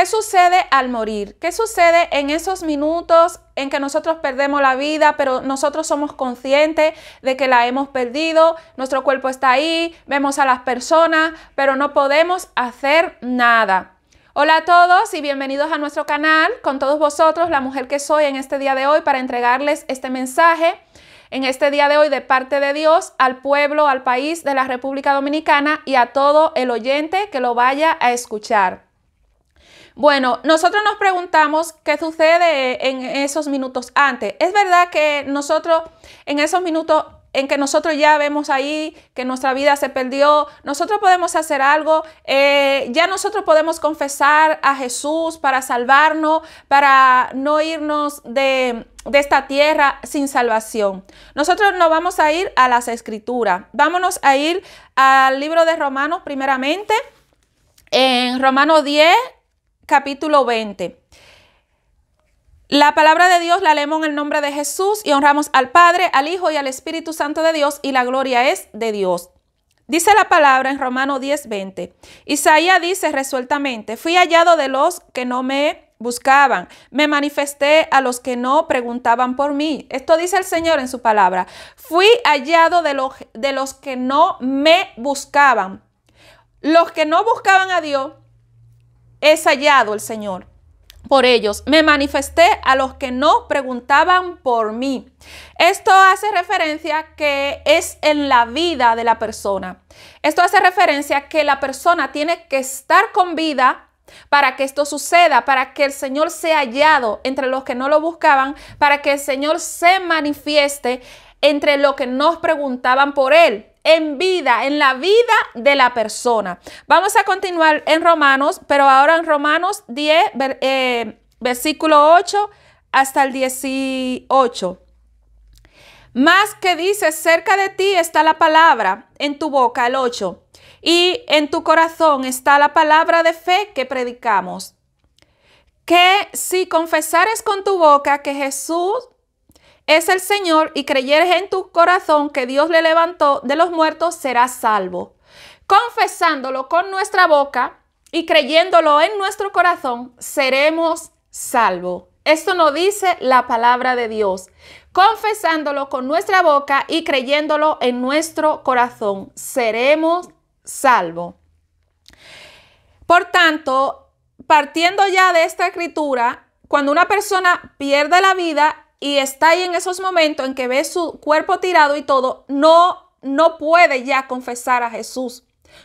¿Qué sucede al morir? ¿Qué sucede en esos minutos en que nosotros perdemos la vida, pero nosotros somos conscientes de que la hemos perdido? Nuestro cuerpo está ahí, vemos a las personas, pero no podemos hacer nada. Hola a todos y bienvenidos a nuestro canal, con todos vosotros, la mujer que soy en este día de hoy, para entregarles este mensaje en este día de hoy de parte de Dios al pueblo, al país de la República Dominicana y a todo el oyente que lo vaya a escuchar. Bueno, nosotros nos preguntamos qué sucede en esos minutos antes. Es verdad que nosotros en esos minutos en que nosotros ya vemos ahí que nuestra vida se perdió, nosotros podemos hacer algo, eh, ya nosotros podemos confesar a Jesús para salvarnos, para no irnos de, de esta tierra sin salvación. Nosotros nos vamos a ir a las escrituras, vámonos a ir al libro de Romanos primeramente. En Romanos 10, capítulo 20. La palabra de Dios la leemos en el nombre de Jesús y honramos al Padre, al Hijo y al Espíritu Santo de Dios y la gloria es de Dios. Dice la palabra en Romanos 10:20. Isaías dice resueltamente, fui hallado de los que no me buscaban, me manifesté a los que no preguntaban por mí. Esto dice el Señor en su palabra, fui hallado de los, de los que no me buscaban. Los que no buscaban a Dios es hallado el Señor. Por ellos me manifesté a los que no preguntaban por mí. Esto hace referencia que es en la vida de la persona. Esto hace referencia que la persona tiene que estar con vida para que esto suceda, para que el Señor sea hallado entre los que no lo buscaban, para que el Señor se manifieste entre los que no preguntaban por Él en vida, en la vida de la persona. Vamos a continuar en Romanos, pero ahora en Romanos 10, eh, versículo 8 hasta el 18. Más que dice, cerca de ti está la palabra, en tu boca el 8, y en tu corazón está la palabra de fe que predicamos. Que si confesares con tu boca que Jesús es el Señor y creyeres en tu corazón que Dios le levantó de los muertos, serás salvo. Confesándolo con nuestra boca y creyéndolo en nuestro corazón, seremos salvos. Esto nos dice la palabra de Dios. Confesándolo con nuestra boca y creyéndolo en nuestro corazón, seremos salvos. Por tanto, partiendo ya de esta escritura, cuando una persona pierde la vida, y está ahí en esos momentos en que ve su cuerpo tirado y todo, no, no puede ya confesar a Jesús.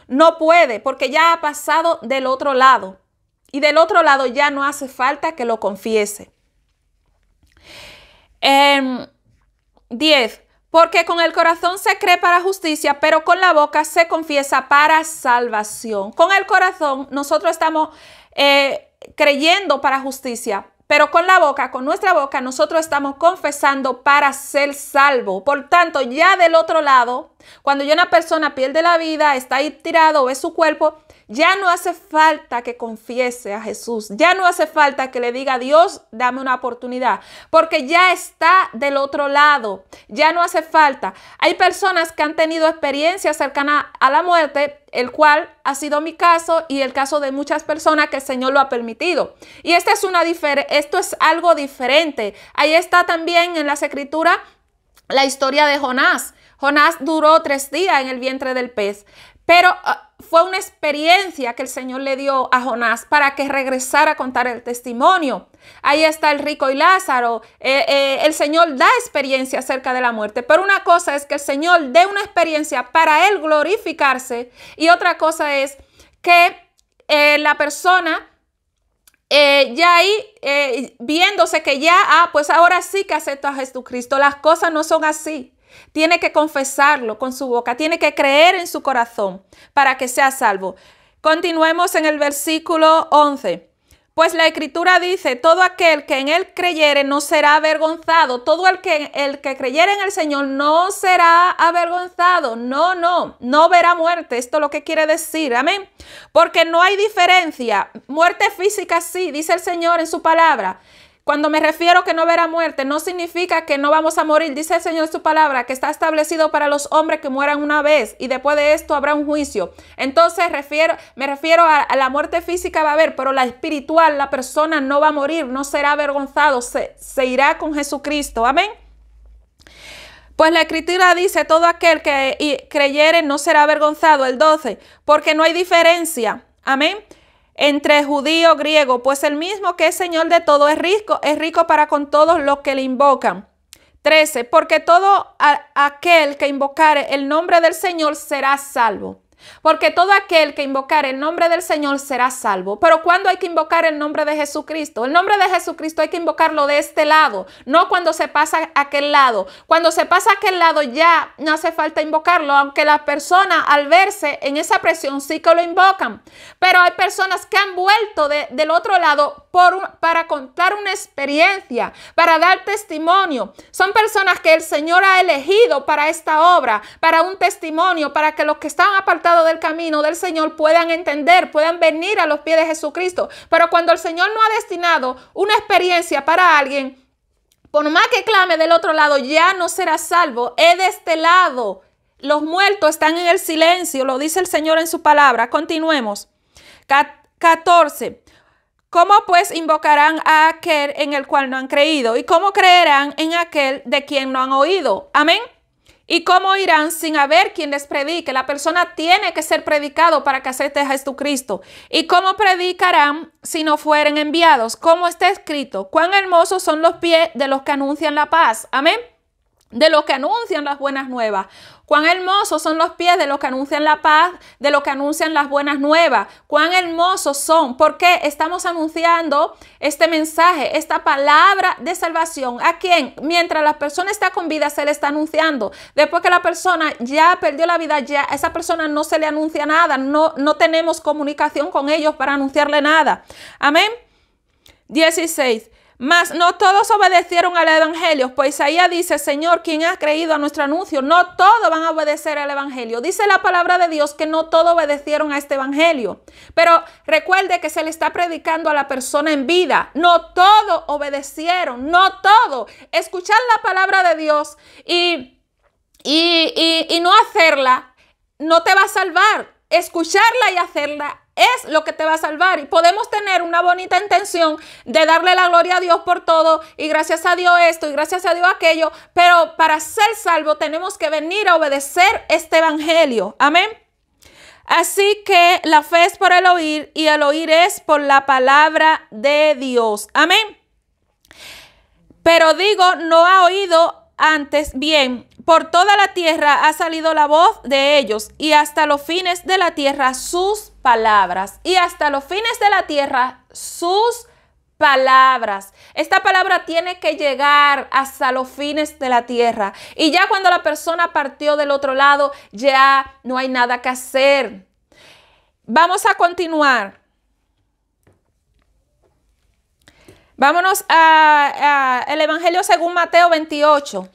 No puede porque ya ha pasado del otro lado. Y del otro lado ya no hace falta que lo confiese. 10. Em, porque con el corazón se cree para justicia, pero con la boca se confiesa para salvación. Con el corazón nosotros estamos eh, creyendo para justicia, pero con la boca, con nuestra boca, nosotros estamos confesando para ser salvo. Por tanto, ya del otro lado, cuando ya una persona pierde la vida, está ahí tirado, ve su cuerpo, ya no hace falta que confiese a Jesús, ya no hace falta que le diga, a Dios, dame una oportunidad, porque ya está del otro lado, ya no hace falta. Hay personas que han tenido experiencias cercanas a la muerte, el cual ha sido mi caso y el caso de muchas personas que el Señor lo ha permitido. Y esta es una esto es algo diferente. Ahí está también en las escrituras la historia de Jonás. Jonás duró tres días en el vientre del pez. Pero ah, fue una experiencia que el Señor le dio a Jonás para que regresara a contar el testimonio. Ahí está el rico y Lázaro. Eh, eh, el Señor da experiencia acerca de la muerte. Pero una cosa es que el Señor dé una experiencia para él glorificarse. Y otra cosa es que eh, la persona ya ahí viéndose que ya, ah, pues ahora sí que acepto a Jesucristo. Las cosas no son así. Tiene que confesarlo con su boca, tiene que creer en su corazón para que sea salvo. Continuemos en el versículo 11. Pues la escritura dice, todo aquel que en él creyere no será avergonzado, todo el que, el que creyere en el Señor no será avergonzado, no, no, no verá muerte, esto es lo que quiere decir, amén, porque no hay diferencia, muerte física sí, dice el Señor en su palabra, cuando me refiero que no verá muerte, no significa que no vamos a morir. Dice el Señor en su palabra que está establecido para los hombres que mueran una vez y después de esto habrá un juicio. Entonces refiero, me refiero a, la muerte física va a haber, pero la espiritual, la persona no va a morir, no será avergonzado, se, se irá con Jesucristo. Amén. Pues la escritura dice, todo aquel que creyere no será avergonzado, el 12, porque no hay diferencia. Amén entre judío, griego, pues el mismo que es Señor de todo es rico, es rico para con todos los que le invocan. 13. Porque todo aquel que invocare el nombre del Señor será salvo. Porque todo aquel que invocar el nombre del Señor será salvo. Pero cuando hay que invocar el nombre de Jesucristo? El nombre de Jesucristo hay que invocarlo de este lado, no cuando se pasa a aquel lado. Cuando se pasa a aquel lado ya no hace falta invocarlo, aunque la persona al verse en esa presión sí que lo invocan. Pero hay personas que han vuelto del otro lado para contar una experiencia, para dar testimonio. Son personas que el Señor ha elegido para esta obra, para un testimonio, para que los que están apartados del camino del Señor puedan entender, puedan venir a los pies de Jesucristo. Pero cuando el Señor no ha destinado una experiencia para alguien, por más que clame del otro lado, ya no será salvo. He de este lado. Los muertos están en el silencio, lo dice el Señor en su palabra. Continuemos. 14. ¿Cómo pues invocarán a aquel en el cual no han creído? ¿Y cómo creerán en aquel de quien no han oído? Amén. ¿Y cómo irán sin haber quien les predique? La persona tiene que ser predicado para que acepte a Jesucristo. ¿Y cómo predicarán si no fueren enviados? Como está escrito, cuán hermosos son los pies de los que anuncian la paz. Amén de los que anuncian las buenas nuevas. Cuán hermosos son los pies de los que anuncian la paz, de los que anuncian las buenas nuevas. Cuán hermosos son, porque estamos anunciando este mensaje, esta palabra de salvación. ¿A quién? Mientras la persona está con vida, se le está anunciando. Después que la persona ya perdió la vida, ya a esa persona no se le anuncia nada. No, no tenemos comunicación con ellos para anunciarle nada. Amén. 16. Mas no todos obedecieron al Evangelio, pues ahí dice, Señor, quien ha creído a nuestro anuncio, no todos van a obedecer al Evangelio. Dice la palabra de Dios que no todos obedecieron a este Evangelio. Pero recuerde que se le está predicando a la persona en vida. No todos obedecieron, no todos. Escuchar la palabra de Dios y, y, y, y no hacerla no te va a salvar. Escucharla y hacerla es lo que te va a salvar. Y podemos tener una bonita intención de darle la gloria a Dios por todo y gracias a Dios esto y gracias a Dios aquello, pero para ser salvo tenemos que venir a obedecer este evangelio. Amén. Así que la fe es por el oír y el oír es por la palabra de Dios. Amén. Pero digo, no ha oído antes bien. Por toda la tierra ha salido la voz de ellos y hasta los fines de la tierra sus palabras y hasta los fines de la tierra sus palabras. Esta palabra tiene que llegar hasta los fines de la tierra. Y ya cuando la persona partió del otro lado, ya no hay nada que hacer. Vamos a continuar. Vámonos al el Evangelio según Mateo 28.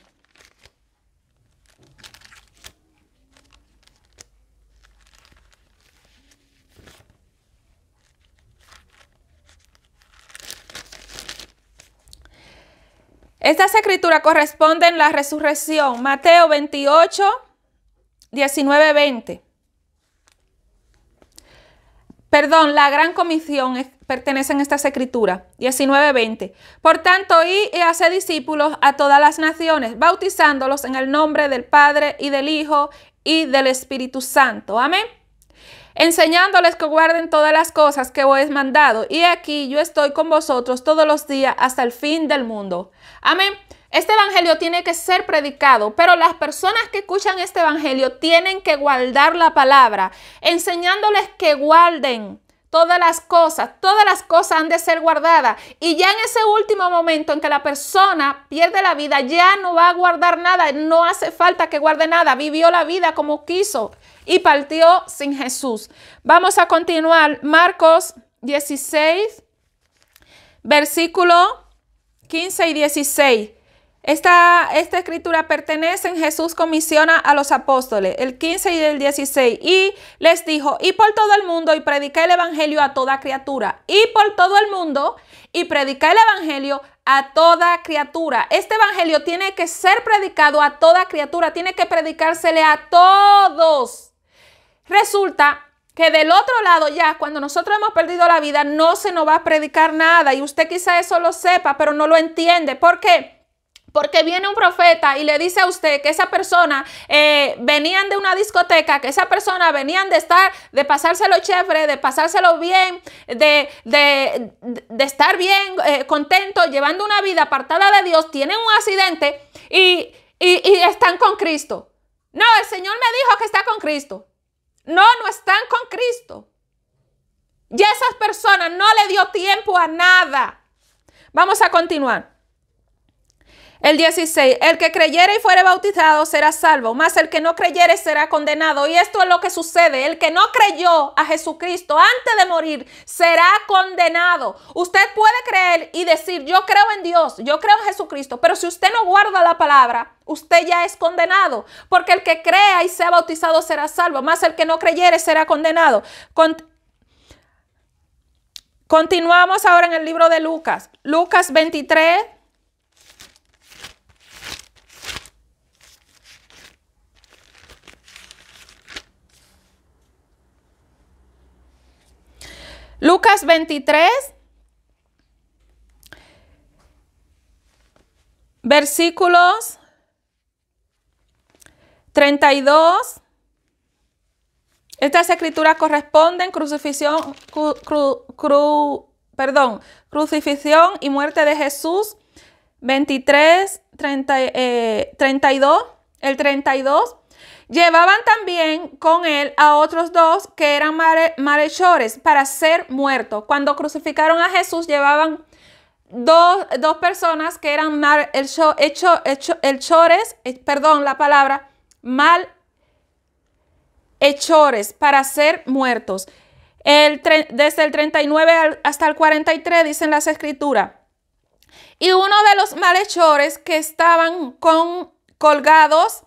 Esta escritura corresponde en la resurrección. Mateo 28, 19, 20. Perdón, la gran comisión pertenece en estas escrituras. 19, 20. Por tanto, y hace discípulos a todas las naciones, bautizándolos en el nombre del Padre y del Hijo y del Espíritu Santo. Amén enseñándoles que guarden todas las cosas que os he mandado. Y aquí yo estoy con vosotros todos los días hasta el fin del mundo. Amén. Este evangelio tiene que ser predicado, pero las personas que escuchan este evangelio tienen que guardar la palabra, enseñándoles que guarden todas las cosas, todas las cosas han de ser guardadas. Y ya en ese último momento en que la persona pierde la vida, ya no va a guardar nada, no hace falta que guarde nada, vivió la vida como quiso y partió sin Jesús. Vamos a continuar, Marcos 16, versículo 15 y 16. Esta, escritura pertenece en Jesús comisiona a los apóstoles, el 15 y el 16, y les dijo, y por todo el mundo, y predica el Evangelio a toda criatura, y por todo el mundo, y predica el Evangelio a toda criatura. Este Evangelio tiene que ser predicado a toda criatura, tiene que predicársele a todos. Resulta que del otro lado ya, cuando nosotros hemos perdido la vida, no se nos va a predicar nada, y usted quizá eso lo sepa, pero no lo entiende. ¿Por qué? Porque viene un profeta y le dice a usted que esa persona eh, venían de una discoteca, que esa persona venían de estar, de pasárselo chévere, de pasárselo bien, de, estar bien, eh, contento, llevando una vida apartada de Dios, tienen un accidente y, y están con Cristo. No, el Señor me dijo que está con Cristo. No, no están con Cristo. Y esas personas no le dio tiempo a nada. Vamos a continuar. El 16, el que creyere y fuere bautizado será salvo, mas el que no creyere será condenado. Y esto es lo que sucede. El que no creyó a Jesucristo antes de morir será condenado. Usted puede creer y decir, yo creo en Dios, yo creo en Jesucristo, pero si usted no guarda la palabra, usted ya es condenado, porque el que crea y sea bautizado será salvo, mas el que no creyere será condenado. Continuamos ahora en el libro de Lucas, Lucas 23. Lucas 23, versículos 32. Estas escrituras corresponden crucifixión, cru, perdón, crucifixión y muerte de Jesús 23, 32. Eh, el 32 Llevaban también con él a otros dos que eran malhechores para ser muertos. Cuando crucificaron a Jesús llevaban dos, personas que eran malhechores, eh, perdón la palabra, malhechores para ser muertos. El, desde el 39 hasta el 43 dicen las escrituras. Y uno de los malhechores que estaban con, colgados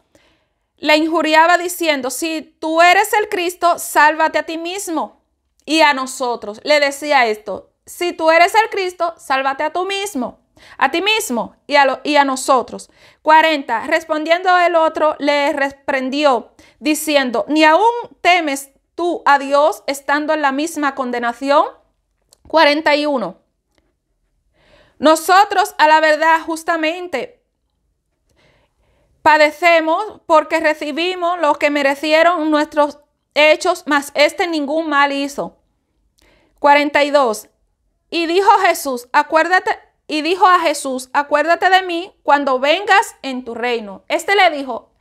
le injuriaba diciendo, si tú eres el Cristo, sálvate a ti mismo y a nosotros. Le decía esto, si tú eres el Cristo, sálvate a tú mismo, a ti mismo y a, y a nosotros. 40. Respondiendo el otro, le reprendió diciendo, ni aún temes tú a Dios estando en la misma condenación. 41. Nosotros a la verdad justamente, Padecemos porque recibimos los que merecieron nuestros hechos, mas este ningún mal hizo. 42. Y dijo Jesús, acuérdate, y dijo a Jesús, acuérdate de mí cuando vengas en tu reino. Este le dijo,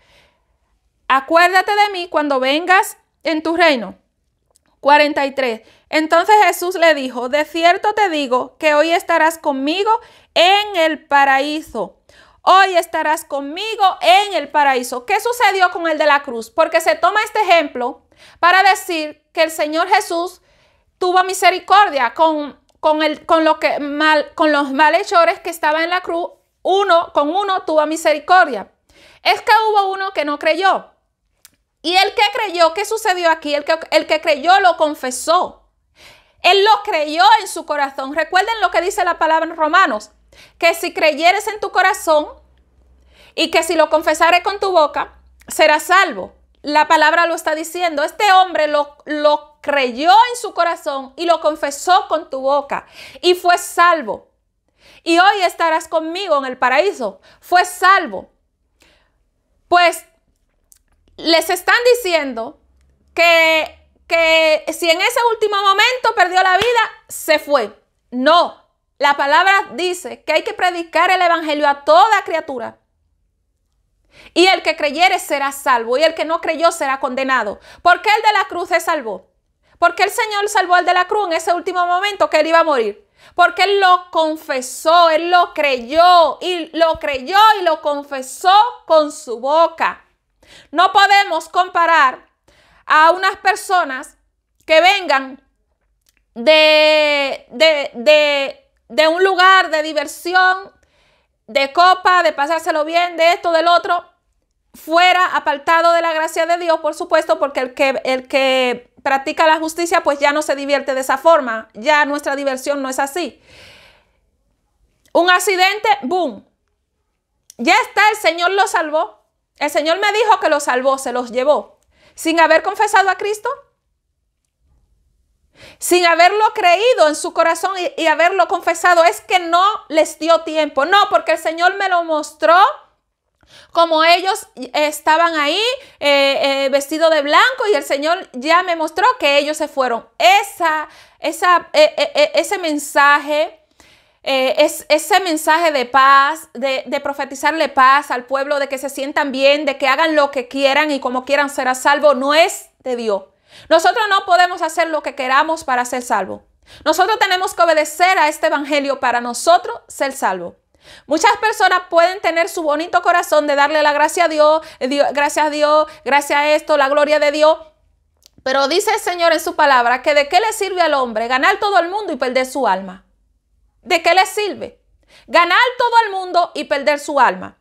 acuérdate de mí cuando vengas en tu reino. 43. Entonces Jesús le dijo, de cierto te digo que hoy estarás conmigo en el paraíso hoy estarás conmigo en el paraíso. ¿Qué sucedió con el de la cruz? Porque se toma este ejemplo para decir que el Señor Jesús tuvo misericordia con, con, con, los malhechores que estaban en la cruz. Uno con uno tuvo misericordia. Es que hubo uno que no creyó. Y el que creyó, ¿qué sucedió aquí? El que, el que creyó lo confesó. Él lo creyó en su corazón. Recuerden lo que dice la palabra en Romanos que si creyeres en tu corazón y que si lo confesares con tu boca, serás salvo. La palabra lo está diciendo. Este hombre lo, creyó en su corazón y lo confesó con tu boca y fue salvo. Y hoy estarás conmigo en el paraíso. Fue salvo. Pues les están diciendo que, que si en ese último momento perdió la vida, se fue. No, la palabra dice que hay que predicar el Evangelio a toda criatura. Y el que creyere será salvo, y el que no creyó será condenado. ¿Por qué el de la cruz se salvó? Porque el Señor salvó al de la cruz en ese último momento que él iba a morir. Porque él lo confesó, él lo creyó, y lo creyó y lo confesó con su boca. No podemos comparar a unas personas que vengan de de un lugar de diversión, de copa, de pasárselo bien, de esto, del otro, fuera apartado de la gracia de Dios, por supuesto, porque el que, el que practica la justicia pues ya no se divierte de esa forma, ya nuestra diversión no es así. Un accidente, boom. Ya está, el Señor lo salvó. El Señor me dijo que lo salvó, se los llevó. Sin haber confesado a Cristo, sin haberlo creído en su corazón y, haberlo confesado, es que no les dio tiempo. No, porque el Señor me lo mostró. Como ellos estaban ahí eh, eh, vestidos de blanco y el Señor ya me mostró que ellos se fueron. Esa, esa, eh, ese mensaje es, ese mensaje de paz, de, de, profetizarle paz al pueblo, de que se sientan bien, de que hagan lo que quieran y como quieran ser a salvo, no es de Dios. Nosotros no podemos hacer lo que queramos para ser salvos. Nosotros tenemos que obedecer a este evangelio para nosotros ser salvos. Muchas personas pueden tener su bonito corazón de darle la gracia a Dios, Dios gracias a Dios, gracias a esto, la gloria de Dios. Pero dice el Señor en su palabra que de qué le sirve al hombre ganar todo el mundo y perder su alma. ¿De qué le sirve? Ganar todo el mundo y perder su alma.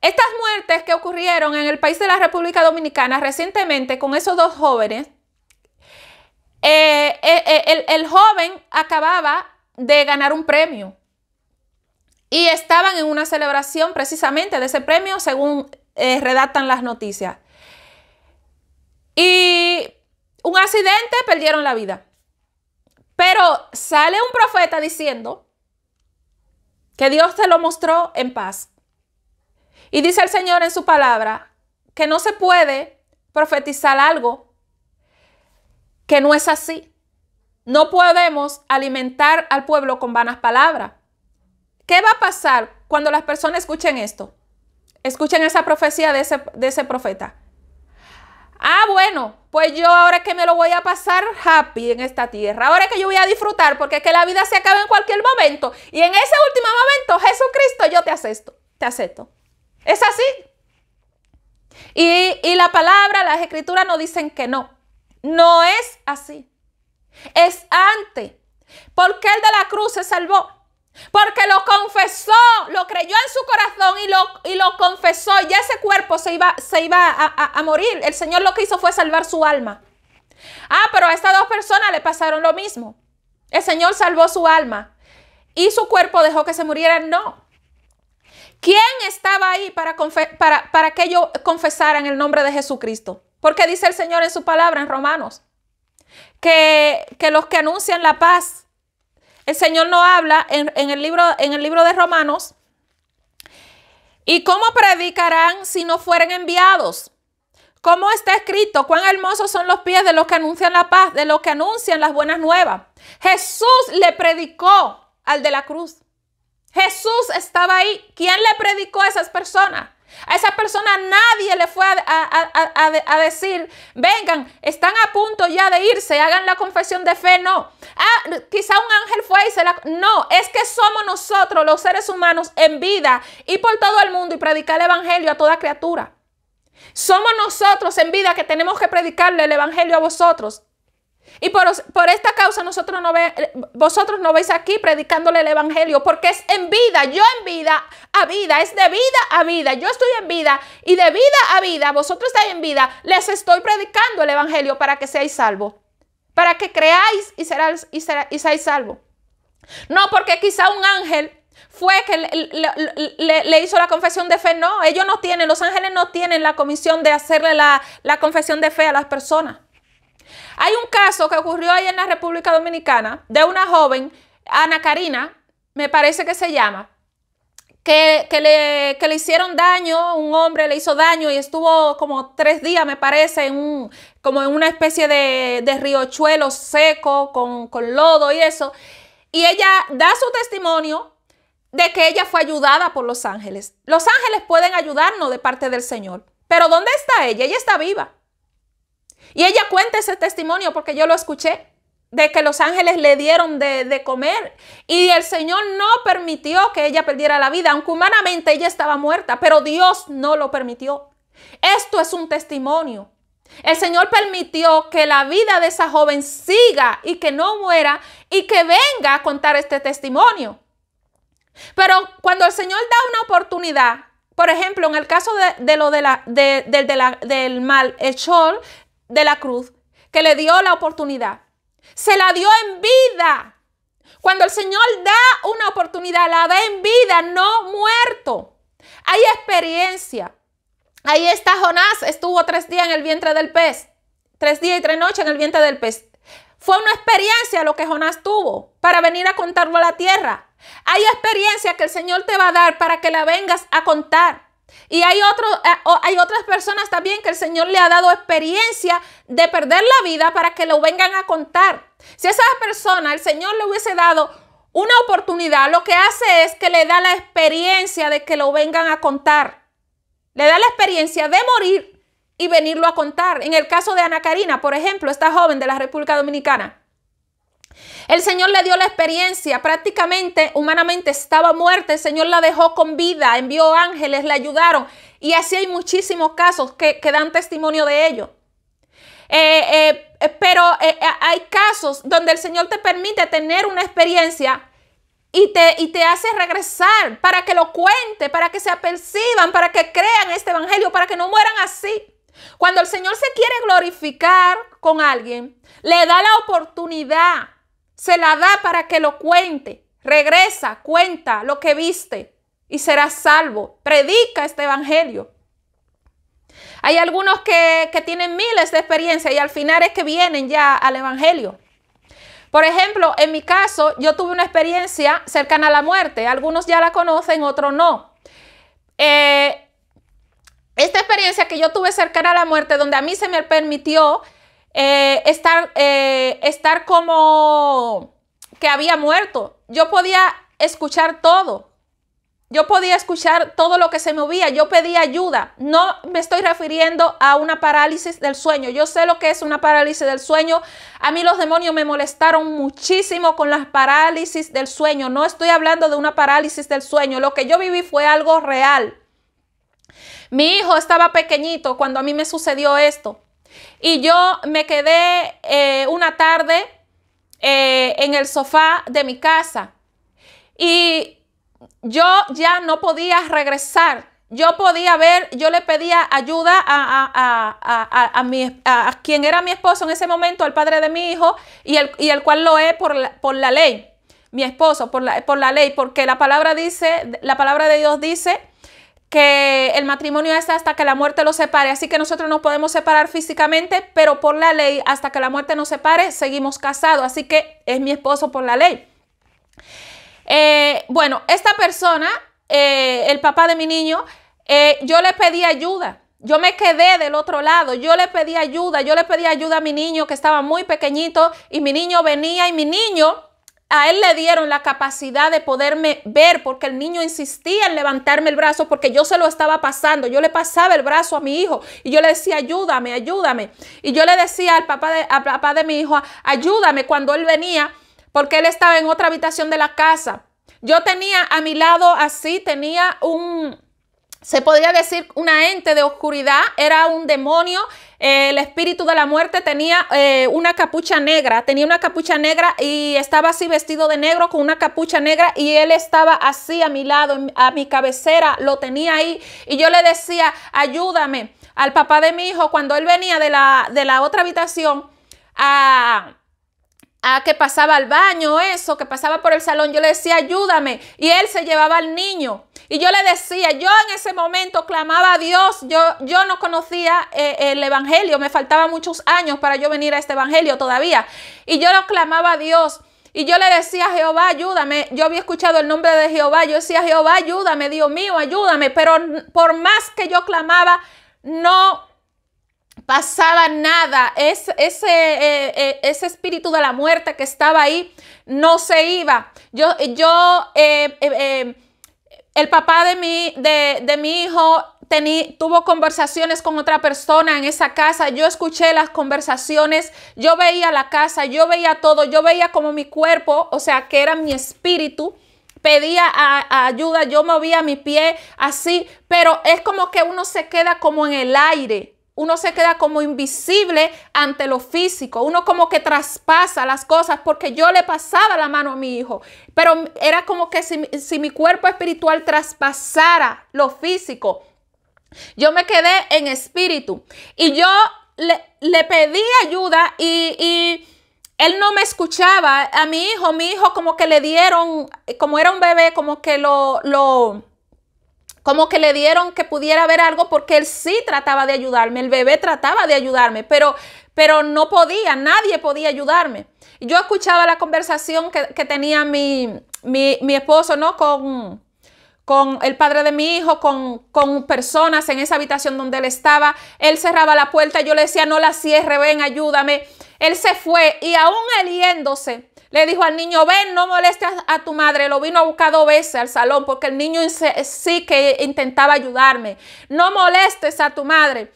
Estas muertes que ocurrieron en el país de la República Dominicana recientemente con esos dos jóvenes eh, eh, eh, el, joven acababa de ganar un premio y estaban en una celebración precisamente de ese premio, según redactan las noticias. Y un accidente, perdieron la vida. Pero sale un profeta diciendo que Dios te lo mostró en paz. Y dice el Señor en su palabra que no se puede profetizar algo que no es así. No podemos alimentar al pueblo con vanas palabras. ¿Qué va a pasar cuando las personas escuchen esto? Escuchen esa profecía de ese, profeta. Ah, bueno, pues yo ahora es que me lo voy a pasar happy en esta tierra. Ahora es que yo voy a disfrutar porque es que la vida se acaba en cualquier momento. Y en ese último momento, Jesucristo, yo te acepto. Te acepto. Es así. Y, y la palabra, las escrituras no dicen que no. No es así. Es antes. Porque el de la cruz se salvó. Porque lo confesó, lo creyó en su corazón y lo, y lo confesó. Y ese cuerpo se iba, se iba a, morir. El Señor lo que hizo fue salvar su alma. Ah, pero a estas dos personas le pasaron lo mismo. El Señor salvó su alma y su cuerpo dejó que se muriera. No. ¿Quién estaba ahí para, para, para que ellos confesaran el nombre de Jesucristo? Porque dice el Señor en su palabra, en Romanos, que, los que anuncian la paz, el Señor no habla en, el libro, en el libro de Romanos. ¿Y cómo predicarán si no fueren enviados? ¿Cómo está escrito? ¿Cuán hermosos son los pies de los que anuncian la paz, de los que anuncian las buenas nuevas? Jesús le predicó al de la cruz. Jesús estaba ahí. ¿Quién le predicó a esas personas? A esa persona nadie le fue a, decir, vengan, están a punto ya de irse, hagan la confesión de fe, no. Ah, quizá un ángel fue y se la... No, es que somos nosotros los seres humanos en vida y por todo el mundo y predicar el Evangelio a toda criatura. Somos nosotros en vida que tenemos que predicarle el Evangelio a vosotros. Y por, esta causa nosotros no ve, vosotros no veis aquí predicándole el Evangelio, porque es en vida, yo en vida a vida, es de vida a vida, yo estoy en vida y de vida a vida, vosotros estáis en vida, les estoy predicando el Evangelio para que seáis salvos, para que creáis y, y, será, y seáis salvos. No porque quizá un ángel fue que le, hizo la confesión de fe. No, ellos no tienen, los ángeles no tienen la comisión de hacerle la confesión de fe a las personas. Hay un caso que ocurrió ahí en la República Dominicana de una joven, Ana Karina, me parece que se llama, que, le, que, le, hicieron daño, un hombre le hizo daño y estuvo como tres días, me parece, en un, como en una especie de, de riochuelo seco con, con lodo y eso. Y ella da su testimonio de que ella fue ayudada por los ángeles. Los ángeles pueden ayudarnos de parte del Señor. Pero ¿dónde está ella? Ella está viva. Y ella cuenta ese testimonio porque yo lo escuché, de que los ángeles le dieron de, comer y el Señor no permitió que ella perdiera la vida, aunque humanamente ella estaba muerta, pero Dios no lo permitió. Esto es un testimonio. El Señor permitió que la vida de esa joven siga y que no muera y que venga a contar este testimonio. Pero cuando el Señor da una oportunidad, por ejemplo, en el caso de, lo de la, del mal, hecho, de la cruz, que le dio la oportunidad. Se la dio en vida. Cuando el Señor da una oportunidad, la da en vida, no muerto. Hay experiencia. Ahí está Jonás, estuvo tres días en el vientre del pez. Tres días y tres noches en el vientre del pez. Fue una experiencia lo que Jonás tuvo para venir a contarlo a la tierra. Hay experiencia que el Señor te va a dar para que la vengas a contar. Y hay, eh, hay otras personas también que el Señor le ha dado experiencia de perder la vida para que lo vengan a contar. Si a esa persona el Señor le hubiese dado una oportunidad, lo que hace es que le da la experiencia de que lo vengan a contar. Le da la experiencia de morir y venirlo a contar. En el caso de Ana Karina, por ejemplo, esta joven de la República Dominicana, el Señor le dio la experiencia, prácticamente humanamente estaba muerta, el Señor la dejó con vida, envió ángeles, la ayudaron. Y así hay muchísimos casos que, dan testimonio de ello. Eh, eh, pero eh, hay casos donde el Señor te permite tener una experiencia y te, y te hace regresar para que lo cuente, para que se aperciban, para que crean este evangelio, para que no mueran así. Cuando el Señor se quiere glorificar con alguien, le da la oportunidad se la da para que lo cuente. Regresa, cuenta lo que viste y serás salvo. Predica este evangelio. Hay algunos que, tienen miles de experiencias y al final es que vienen ya al evangelio. Por ejemplo, en mi caso, yo tuve una experiencia cercana a la muerte. Algunos ya la conocen, otros no. Eh, esta experiencia que yo tuve cercana a la muerte, donde a mí se me permitió eh, estar, eh, estar como que había muerto. Yo podía escuchar todo. Yo podía escuchar todo lo que se movía. Yo pedía ayuda. No me estoy refiriendo a una parálisis del sueño. Yo sé lo que es una parálisis del sueño. A mí los demonios me molestaron muchísimo con las parálisis del sueño. No estoy hablando de una parálisis del sueño. Lo que yo viví fue algo real. Mi hijo estaba pequeñito cuando a mí me sucedió esto. Y yo me quedé eh, una tarde eh, en el sofá de mi casa y yo ya no podía regresar. Yo podía ver, yo le pedía ayuda a, a, quien era mi esposo en ese momento, al padre de mi hijo, y el, cual lo es por la, ley, mi esposo, por la, ley, porque la palabra dice, la palabra de Dios dice que el matrimonio es hasta que la muerte lo separe. Así que nosotros no podemos separar físicamente, pero por la ley, hasta que la muerte nos separe, seguimos casados. Así que es mi esposo por la ley. Eh, bueno, esta persona, eh, el papá de mi niño, eh, yo le pedí ayuda. Yo me quedé del otro lado, yo le pedí ayuda, yo le pedí ayuda a mi niño que estaba muy pequeñito y mi niño venía y mi niño a él le dieron la capacidad de poderme ver porque el niño insistía en levantarme el brazo porque yo se lo estaba pasando. Yo le pasaba el brazo a mi hijo y yo le decía, ayúdame, ayúdame. Y yo le decía al papá de, papá de mi hijo, ayúdame cuando él venía porque él estaba en otra habitación de la casa. Yo tenía a mi lado así, tenía un, se podría decir una ente de oscuridad, era un demonio, eh, el espíritu de la muerte tenía eh, una capucha negra, tenía una capucha negra y estaba así vestido de negro con una capucha negra y él estaba así a mi lado, a mi cabecera, lo tenía ahí y yo le decía, ayúdame al papá de mi hijo cuando él venía de la, de la otra habitación a ah, que pasaba al baño, eso, que pasaba por el salón, yo le decía, ayúdame. Y él se llevaba al niño. Y yo le decía, yo en ese momento clamaba a Dios, yo, yo no conocía eh, el Evangelio, me faltaban muchos años para yo venir a este Evangelio todavía. Y yo lo clamaba a Dios. Y yo le decía, Jehová, ayúdame. Yo había escuchado el nombre de Jehová. Yo decía, Jehová, ayúdame, Dios mío, ayúdame. Pero por más que yo clamaba, no pasaba nada. Es, ese, eh, eh, ese, espíritu de la muerte que estaba ahí no se iba. Yo, yo eh, el papá de mi, de, de mi hijo tení, tuvo conversaciones con otra persona en esa casa. Yo escuché las conversaciones, yo veía la casa, yo veía todo, yo veía como mi cuerpo, o sea, que era mi espíritu pedía ayuda, yo movía mi pie así, pero es como que uno se queda como en el aire, uno se queda como invisible ante lo físico. Uno como que traspasa las cosas porque yo le pasaba la mano a mi hijo. Pero era como que si, mi cuerpo espiritual traspasara lo físico. Yo me quedé en espíritu. Y yo le, le pedí ayuda y, él no me escuchaba. A mi hijo, mi hijo como que le dieron, como era un bebé, como que lo como que le dieron que pudiera haber algo porque él sí trataba de ayudarme, el bebé trataba de ayudarme, pero, pero no podía, nadie podía ayudarme. Yo escuchaba la conversación que, tenía mi, mi, esposo, ¿no? Con, con el padre de mi hijo, con, con, personas en esa habitación donde él estaba. Él cerraba la puerta, yo le decía, no la cierre, ven, ayúdame. Él se fue y aún aliéndose, le dijo al niño, ven, no molestes a, tu madre. Lo vino a buscar dos veces al salón porque el niño sí que intentaba ayudarme. No molestes a tu madre.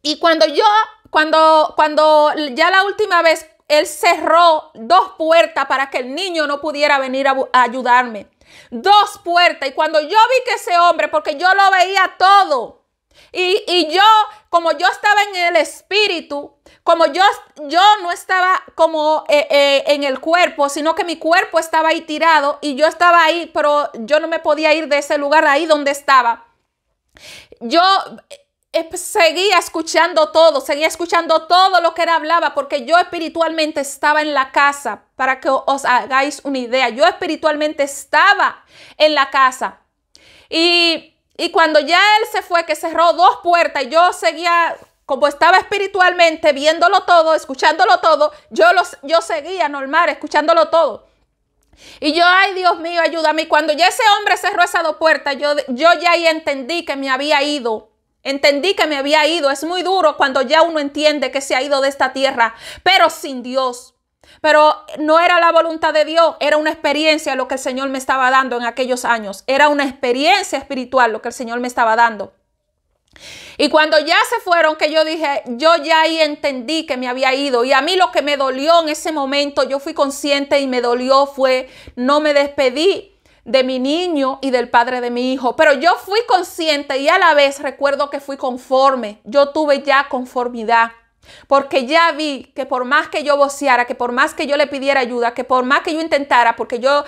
Y cuando yo, cuando, cuando ya la última vez, él cerró dos puertas para que el niño no pudiera venir a ayudarme. Dos puertas. Y cuando yo vi que ese hombre, porque yo lo veía todo, y, yo, como yo estaba en el espíritu, como yo, yo no estaba como eh, eh, en el cuerpo, sino que mi cuerpo estaba ahí tirado y yo estaba ahí, pero yo no me podía ir de ese lugar ahí donde estaba. Yo eh, pues, seguía escuchando todo, seguía escuchando todo lo que él hablaba, porque yo espiritualmente estaba en la casa, para que os hagáis una idea, yo espiritualmente estaba en la casa. Y y cuando ya él se fue, que cerró dos puertas y yo seguía, como estaba espiritualmente, viéndolo todo, escuchándolo todo, yo, los, yo seguía normal, escuchándolo todo. Y yo, ay Dios mío, ayúdame. cuando ya ese hombre cerró esas dos puertas, yo, yo ya ahí entendí que me había ido. Entendí que me había ido. Es muy duro cuando ya uno entiende que se ha ido de esta tierra, pero sin Dios. Pero no era la voluntad de Dios, era una experiencia lo que el Señor me estaba dando en aquellos años. Era una experiencia espiritual lo que el Señor me estaba dando. Y cuando ya se fueron, que yo dije, yo ya ahí entendí que me había ido. Y a mí lo que me dolió en ese momento, yo fui consciente y me dolió fue, no me despedí de mi niño y del padre de mi hijo. Pero yo fui consciente y a la vez recuerdo que fui conforme. Yo tuve ya conformidad. Porque ya vi que por más que yo voceara, que por más que yo le pidiera ayuda, que por más que yo intentara, porque yo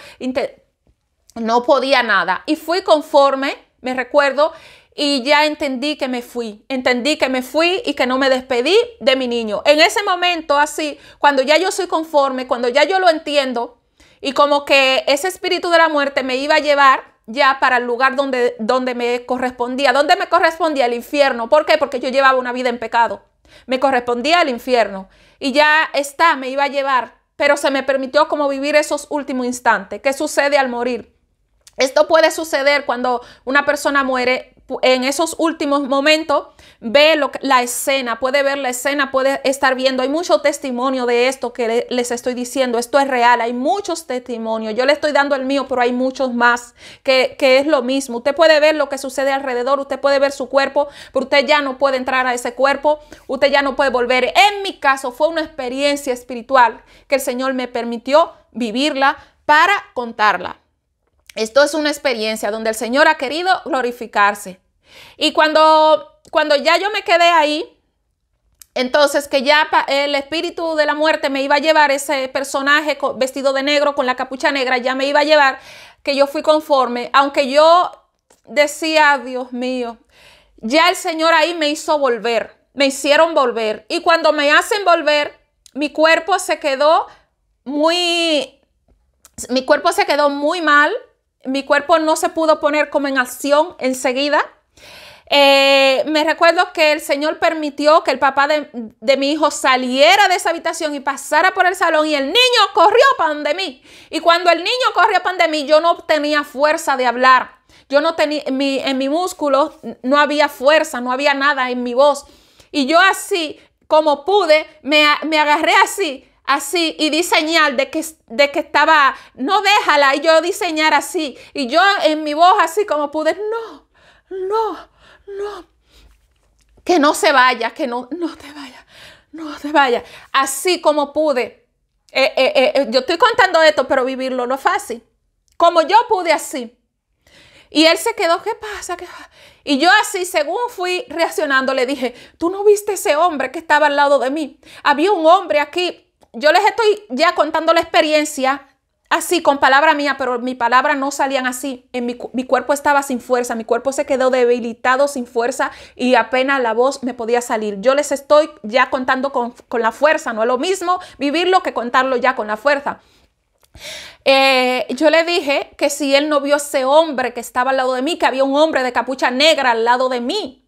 no podía nada. Y fui conforme, me recuerdo, y ya entendí que me fui, entendí que me fui y que no me despedí de mi niño. En ese momento así, cuando ya yo soy conforme, cuando ya yo lo entiendo y como que ese espíritu de la muerte me iba a llevar ya para el lugar donde, donde me correspondía, donde me correspondía el infierno. ¿Por qué? Porque yo llevaba una vida en pecado me correspondía al infierno y ya está, me iba a llevar, pero se me permitió como vivir esos últimos instantes. ¿Qué sucede al morir? Esto puede suceder cuando una persona muere en esos últimos momentos ve la escena, puede ver la escena, puede estar viendo. Hay mucho testimonio de esto que les estoy diciendo. Esto es real, hay muchos testimonios. Yo le estoy dando el mío, pero hay muchos más que, que es lo mismo. Usted puede ver lo que sucede alrededor, usted puede ver su cuerpo, pero usted ya no puede entrar a ese cuerpo, usted ya no puede volver. En mi caso fue una experiencia espiritual que el Señor me permitió vivirla para contarla. Esto es una experiencia donde el Señor ha querido glorificarse. Y cuando, cuando ya yo me quedé ahí, entonces que ya el espíritu de la muerte me iba a llevar, ese personaje vestido de negro con la capucha negra, ya me iba a llevar, que yo fui conforme, aunque yo decía, Dios mío, ya el Señor ahí me hizo volver, me hicieron volver. Y cuando me hacen volver, mi cuerpo se quedó muy, mi cuerpo se quedó muy mal, mi cuerpo no se pudo poner como en acción enseguida eh, me recuerdo que el Señor permitió que el papá de, mi hijo saliera de esa habitación y pasara por el salón y el niño corrió para de mí. Y cuando el niño corrió para de mí, yo no tenía fuerza de hablar. Yo no tenía, en mi músculo no había fuerza, no había nada en mi voz. Y yo así, como pude, me, agarré así así y di señal de que, de que estaba, no déjala, y yo diseñar así, y yo en mi voz así como pude, no, no, no, que no se vaya, que no, no te vaya, no te vaya. Así como pude, eh, eh, eh, yo estoy contando esto, pero vivirlo no es fácil. Como yo pude así. Y él se quedó, ¿qué pasa? ¿Qué pasa? Y yo así, según fui reaccionando, le dije, tú no viste ese hombre que estaba al lado de mí. Había un hombre aquí. Yo les estoy ya contando la experiencia así con palabra mía, pero mi palabra no salían así. En mi, cuerpo estaba sin fuerza, mi cuerpo se quedó debilitado sin fuerza y apenas la voz me podía salir. Yo les estoy ya contando con, la fuerza, no es lo mismo vivirlo que contarlo ya con la fuerza. Eh, yo le dije que si él no vio ese hombre que estaba al lado de mí, que había un hombre de capucha negra al lado de mí,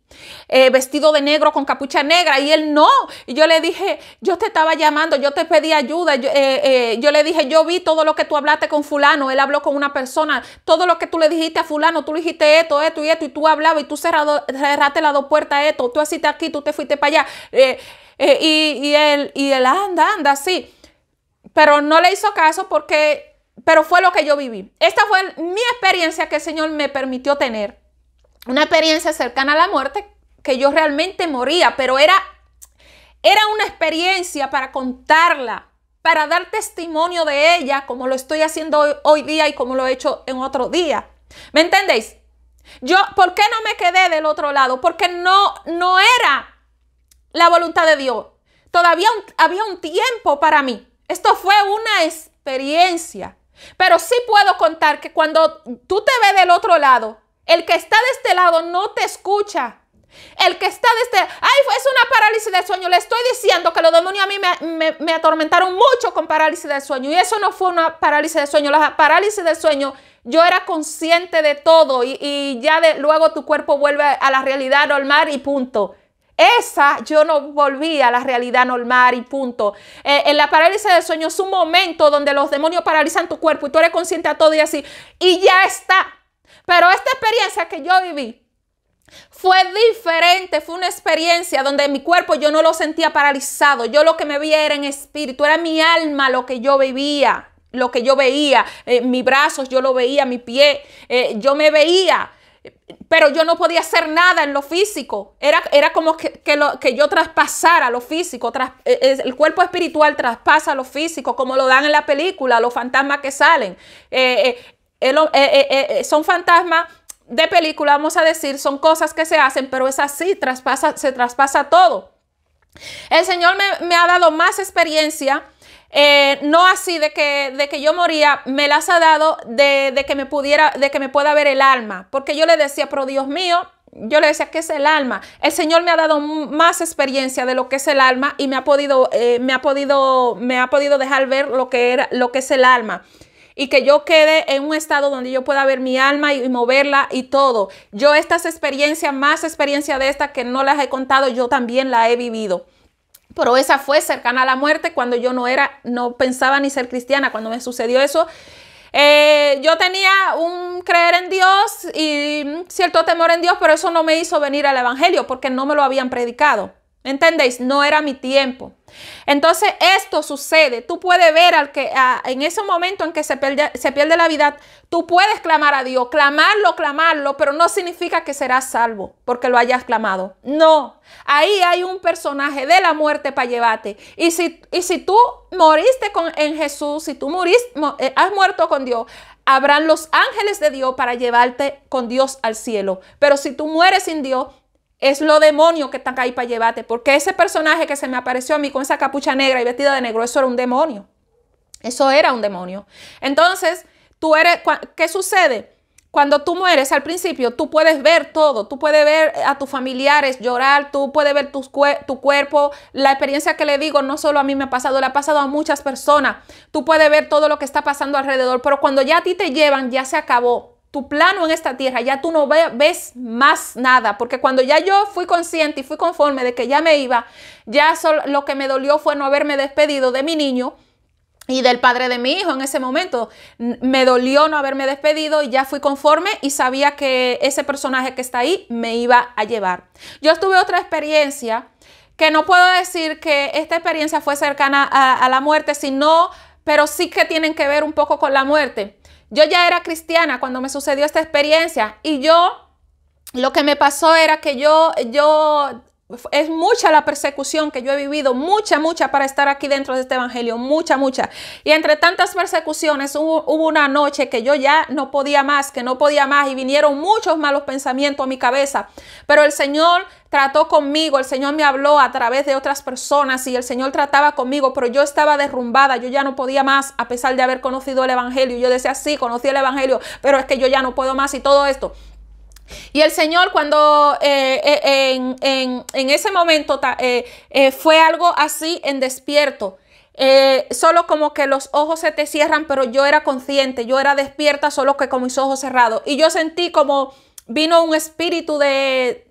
eh, vestido de negro con capucha negra y él no. Y yo le dije, yo te estaba llamando, yo te pedí ayuda, eh, eh, yo, le dije, yo vi todo lo que tú hablaste con fulano, él habló con una persona, todo lo que tú le dijiste a fulano, tú le dijiste esto, esto y esto, y tú hablabas y tú cerraste las dos puertas, esto, tú así aquí, tú te fuiste para allá. Y, y, él, y él anda, anda así. Pero no le hizo caso porque, pero fue lo que yo viví. Esta fue mi experiencia que el Señor me permitió tener una experiencia cercana a la muerte, que yo realmente moría, pero era, era una experiencia para contarla, para dar testimonio de ella, como lo estoy haciendo hoy, día y como lo he hecho en otro día. ¿Me entendéis? Yo, ¿por qué no me quedé del otro lado? Porque no, no era la voluntad de Dios. Todavía había un tiempo para mí. Esto fue una experiencia. Pero sí puedo contar que cuando tú te ves del otro lado, el que está de este lado no te escucha. El que está de este, ay, es una parálisis del sueño. Le estoy diciendo que los demonios a mí me, atormentaron mucho con parálisis del sueño. Y eso no fue una parálisis de sueño. La parálisis del sueño, yo era consciente de todo y, y ya de, luego tu cuerpo vuelve a la realidad normal y punto. Esa yo no volví a la realidad normal y punto. Eh, en la parálisis del sueño es un momento donde los demonios paralizan tu cuerpo y tú eres consciente a todo y así. Y ya está. Pero esta experiencia que yo viví fue diferente, fue una experiencia donde mi cuerpo yo no lo sentía paralizado, yo lo que me veía era en espíritu, era mi alma lo que yo vivía, lo que yo veía, eh, mis brazos yo lo veía, mi pie, eh, yo me veía, pero yo no podía hacer nada en lo físico, era, era como que, lo, que yo traspasara lo físico, eh, el cuerpo espiritual traspasa lo físico, como lo dan en la película, los fantasmas que salen, eh, eh, eh, son fantasmas de película, vamos a decir, son cosas que se hacen, pero es así, traspasa, se traspasa todo. El Señor me, ha dado más experiencia. no así de que, de que, yo moría, me las ha dado de, que me pudiera, de que me pueda ver el alma, porque yo le decía, pero Dios mío, yo le decía, ¿qué es el alma? El Señor me ha dado más experiencia de lo que es el alma y me ha podido, me ha podido, me ha podido dejar ver lo que, era, lo que es el alma y que yo quede en un estado donde yo pueda ver mi alma y, moverla y todo. Yo estas experiencias, más experiencias de estas que no las he contado, yo también la he vivido. Pero esa fue cercana a la muerte cuando yo no era, no pensaba ni ser cristiana. Cuando me sucedió eso, eh, yo tenía un creer en Dios y cierto temor en Dios, pero eso no me hizo venir al Evangelio porque no me lo habían predicado. ¿Entendéis? No era mi tiempo. Entonces esto sucede. Tú puedes ver al que en ese momento en que se pierde, se pierde la vida, tú puedes clamar a Dios, clamarlo, clamarlo, pero no significa que serás salvo porque lo hayas clamado. No, ahí hay un personaje de la muerte para llevarte. Y si, y si tú moriste con, en Jesús, si tú moriste, eh, has muerto con Dios, habrán los ángeles de Dios para llevarte con Dios al cielo. Pero si tú mueres sin Dios, es lo demonio que están ahí para llevarte. Porque ese personaje que se me apareció a mí con esa capucha negra y vestida de negro, eso era un demonio. Eso era un demonio. Entonces, tú eres, ¿qué sucede? Cuando tú mueres al principio, tú puedes ver todo, tú puedes ver a tus familiares llorar, tú puedes ver tu, tu cuerpo, la experiencia que le digo, no solo a mí me ha pasado, le ha pasado a muchas personas, tú puedes ver todo lo que está pasando alrededor, pero cuando ya a ti te llevan, ya se acabó, tu plano en esta tierra, ya tú no ves más nada, porque cuando ya yo fui consciente y fui conforme de que ya me iba, ya solo, lo que me dolió fue no haberme despedido de mi niño y del padre de mi hijo en ese momento. Me dolió no haberme despedido y ya fui conforme y sabía que ese personaje que está ahí me iba a llevar. Yo tuve otra experiencia que no puedo decir que esta experiencia fue cercana a, a la muerte, sino, pero sí que tienen que ver un poco con la muerte. Yo ya era cristiana cuando me sucedió esta experiencia y yo lo que me pasó era que yo, yo es mucha la persecución que yo he vivido, mucha, mucha para estar aquí dentro de este evangelio, mucha, mucha. Y entre tantas persecuciones hubo, una noche que yo ya no podía más, que no podía más y vinieron muchos malos pensamientos a mi cabeza. Pero el Señor trató conmigo, el Señor me habló a través de otras personas y el Señor trataba conmigo, pero yo estaba derrumbada, yo ya no podía más a pesar de haber conocido el evangelio. Yo decía, sí, conocí el evangelio, pero es que yo ya no puedo más y todo esto. Y el Señor cuando eh, eh, en, ese momento eh, fue algo así en despierto. solo como que los ojos se te cierran, pero yo era consciente, yo era despierta, solo que con mis ojos cerrados. Y yo sentí como vino un espíritu de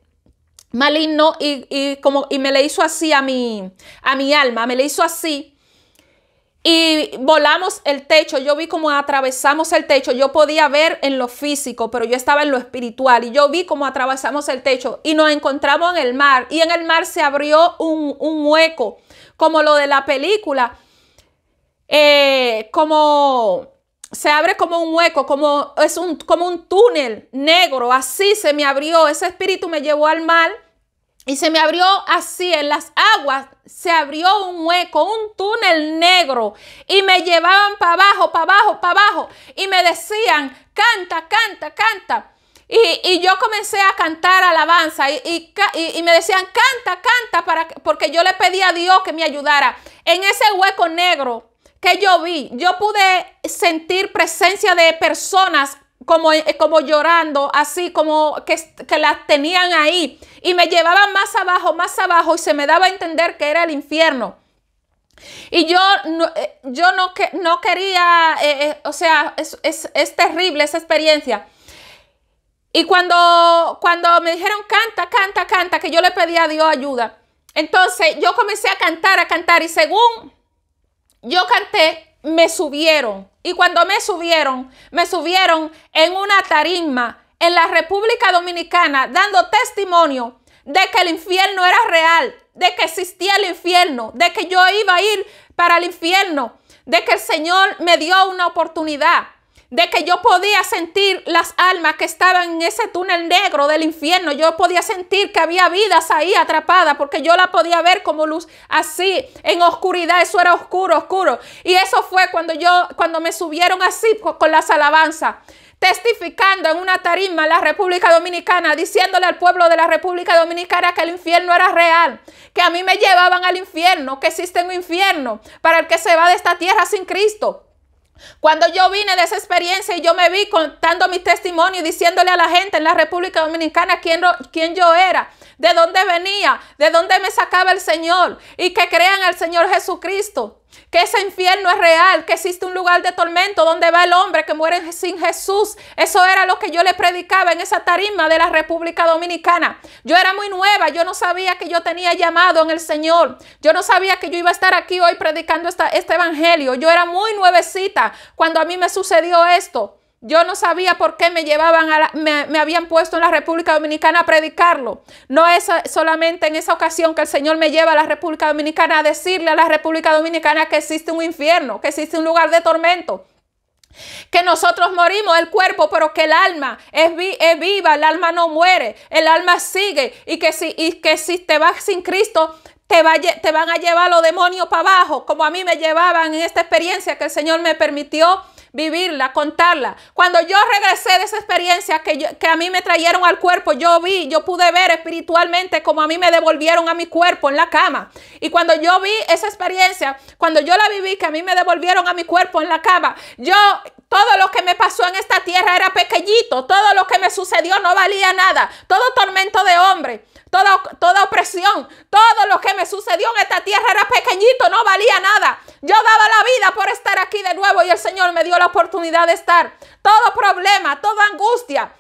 maligno y, como, y me le hizo así a mi, a mi alma, me le hizo así y volamos el techo. Yo vi como atravesamos el techo. Yo podía ver en lo físico, pero yo estaba en lo espiritual. Y yo vi como atravesamos el techo y nos encontramos en el mar. Y en el mar se abrió un, hueco, como lo de la película. Eh, como se abre como un hueco, como es un, como un túnel negro. Así se me abrió. Ese espíritu me llevó al mar y se me abrió así en las aguas, se abrió un hueco, un túnel negro. Y me llevaban para abajo, para abajo, para abajo. Y me decían, canta, canta, canta. Y, yo comencé a cantar alabanza y, y me decían, canta, canta, para, porque yo le pedí a Dios que me ayudara. En ese hueco negro que yo vi, yo pude sentir presencia de personas eh, como, llorando, así como que, que las tenían ahí. Y me llevaban más abajo, más abajo, y se me daba a entender que era el infierno. Y yo no, eh, yo no, no quería, eh, o sea, es, terrible esa experiencia. Y cuando, cuando me dijeron canta, canta, canta, que yo le pedía a Dios ayuda. Entonces yo comencé a cantar, a cantar y según yo canté, me subieron. Y cuando me subieron, me subieron en una tarima en la República Dominicana dando testimonio de que el infierno era real, de que existía el infierno, de que yo iba a ir para el infierno, de que el Señor me dio una oportunidad de que yo podía sentir las almas que estaban en ese túnel negro del infierno. Yo podía sentir que había vidas ahí atrapadas porque yo la podía ver como luz así en oscuridad. Eso era oscuro, oscuro. Y eso fue cuando yo, cuando me subieron así con las alabanzas testificando en una tarima la República Dominicana, diciéndole al pueblo de la República Dominicana que el infierno era real, que a mí me llevaban al infierno, que existe un infierno para el que se va de esta tierra sin Cristo. Cuando yo vine de esa experiencia y yo me vi contando mi testimonio y diciéndole a la gente en la República Dominicana quién, quién, yo era, de dónde venía, de dónde me sacaba el Señor y que crean al Señor Jesucristo que ese infierno es real, que existe un lugar de tormento donde va el hombre que muere sin Jesús. Eso era lo que yo le predicaba en esa tarima de la República Dominicana. Yo era muy nueva, yo no sabía que yo tenía llamado en el Señor. Yo no sabía que yo iba a estar aquí hoy predicando esta, este evangelio. Yo era muy nuevecita cuando a mí me sucedió esto. Yo no sabía por qué me llevaban a me, habían puesto en la República Dominicana a predicarlo. No es solamente en esa ocasión que el Señor me lleva a la República Dominicana a decirle a la República Dominicana que existe un infierno, que existe un lugar de tormento. Que nosotros morimos el cuerpo, pero que el alma es, viva, el alma no muere, el alma sigue y que si, que si te vas sin Cristo, te, va, te, van a llevar los demonios para abajo, como a mí me llevaban en esta experiencia que el Señor me permitió vivirla, contarla. Cuando yo regresé de esa experiencia que, que a mí me trajeron al cuerpo, yo vi, yo pude ver espiritualmente como a mí me devolvieron a mi cuerpo en la cama. Y cuando yo vi esa experiencia, cuando yo la viví, que a mí me devolvieron a mi cuerpo en la cama, yo todo lo que me pasó en esta tierra era pequeñito. Todo lo que me sucedió no valía nada. Todo tormento de hombre, toda, toda opresión, todo lo que me sucedió en esta tierra era pequeñito, no valía nada. Yo daba la vida por estar aquí de nuevo y el Señor me dio la oportunidad de estar. Todo problema, toda angustia,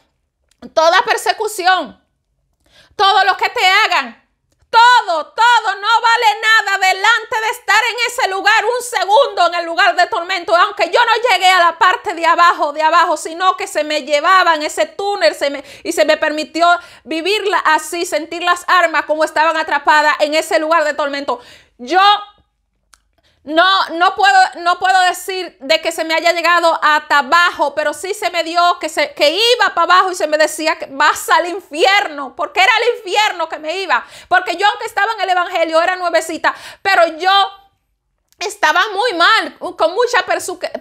toda persecución, todo lo que te hagan, todo, todo no vale nada delante de estar en ese lugar, un segundo en el lugar de tormento, aunque yo no llegué a la parte de abajo, de abajo, sino que se me llevaban ese túnel se me, y se me permitió vivirla así, sentir las armas como estaban atrapadas en ese lugar de tormento. Yo no, no puedo, no puedo decir de que se me haya llegado hasta abajo, pero sí se me dio que, se, que iba para abajo y se me decía que vas al infierno, porque era el infierno que me iba. Porque yo, aunque estaba en el evangelio, era nuevecita, pero yo estaba muy mal, con mucha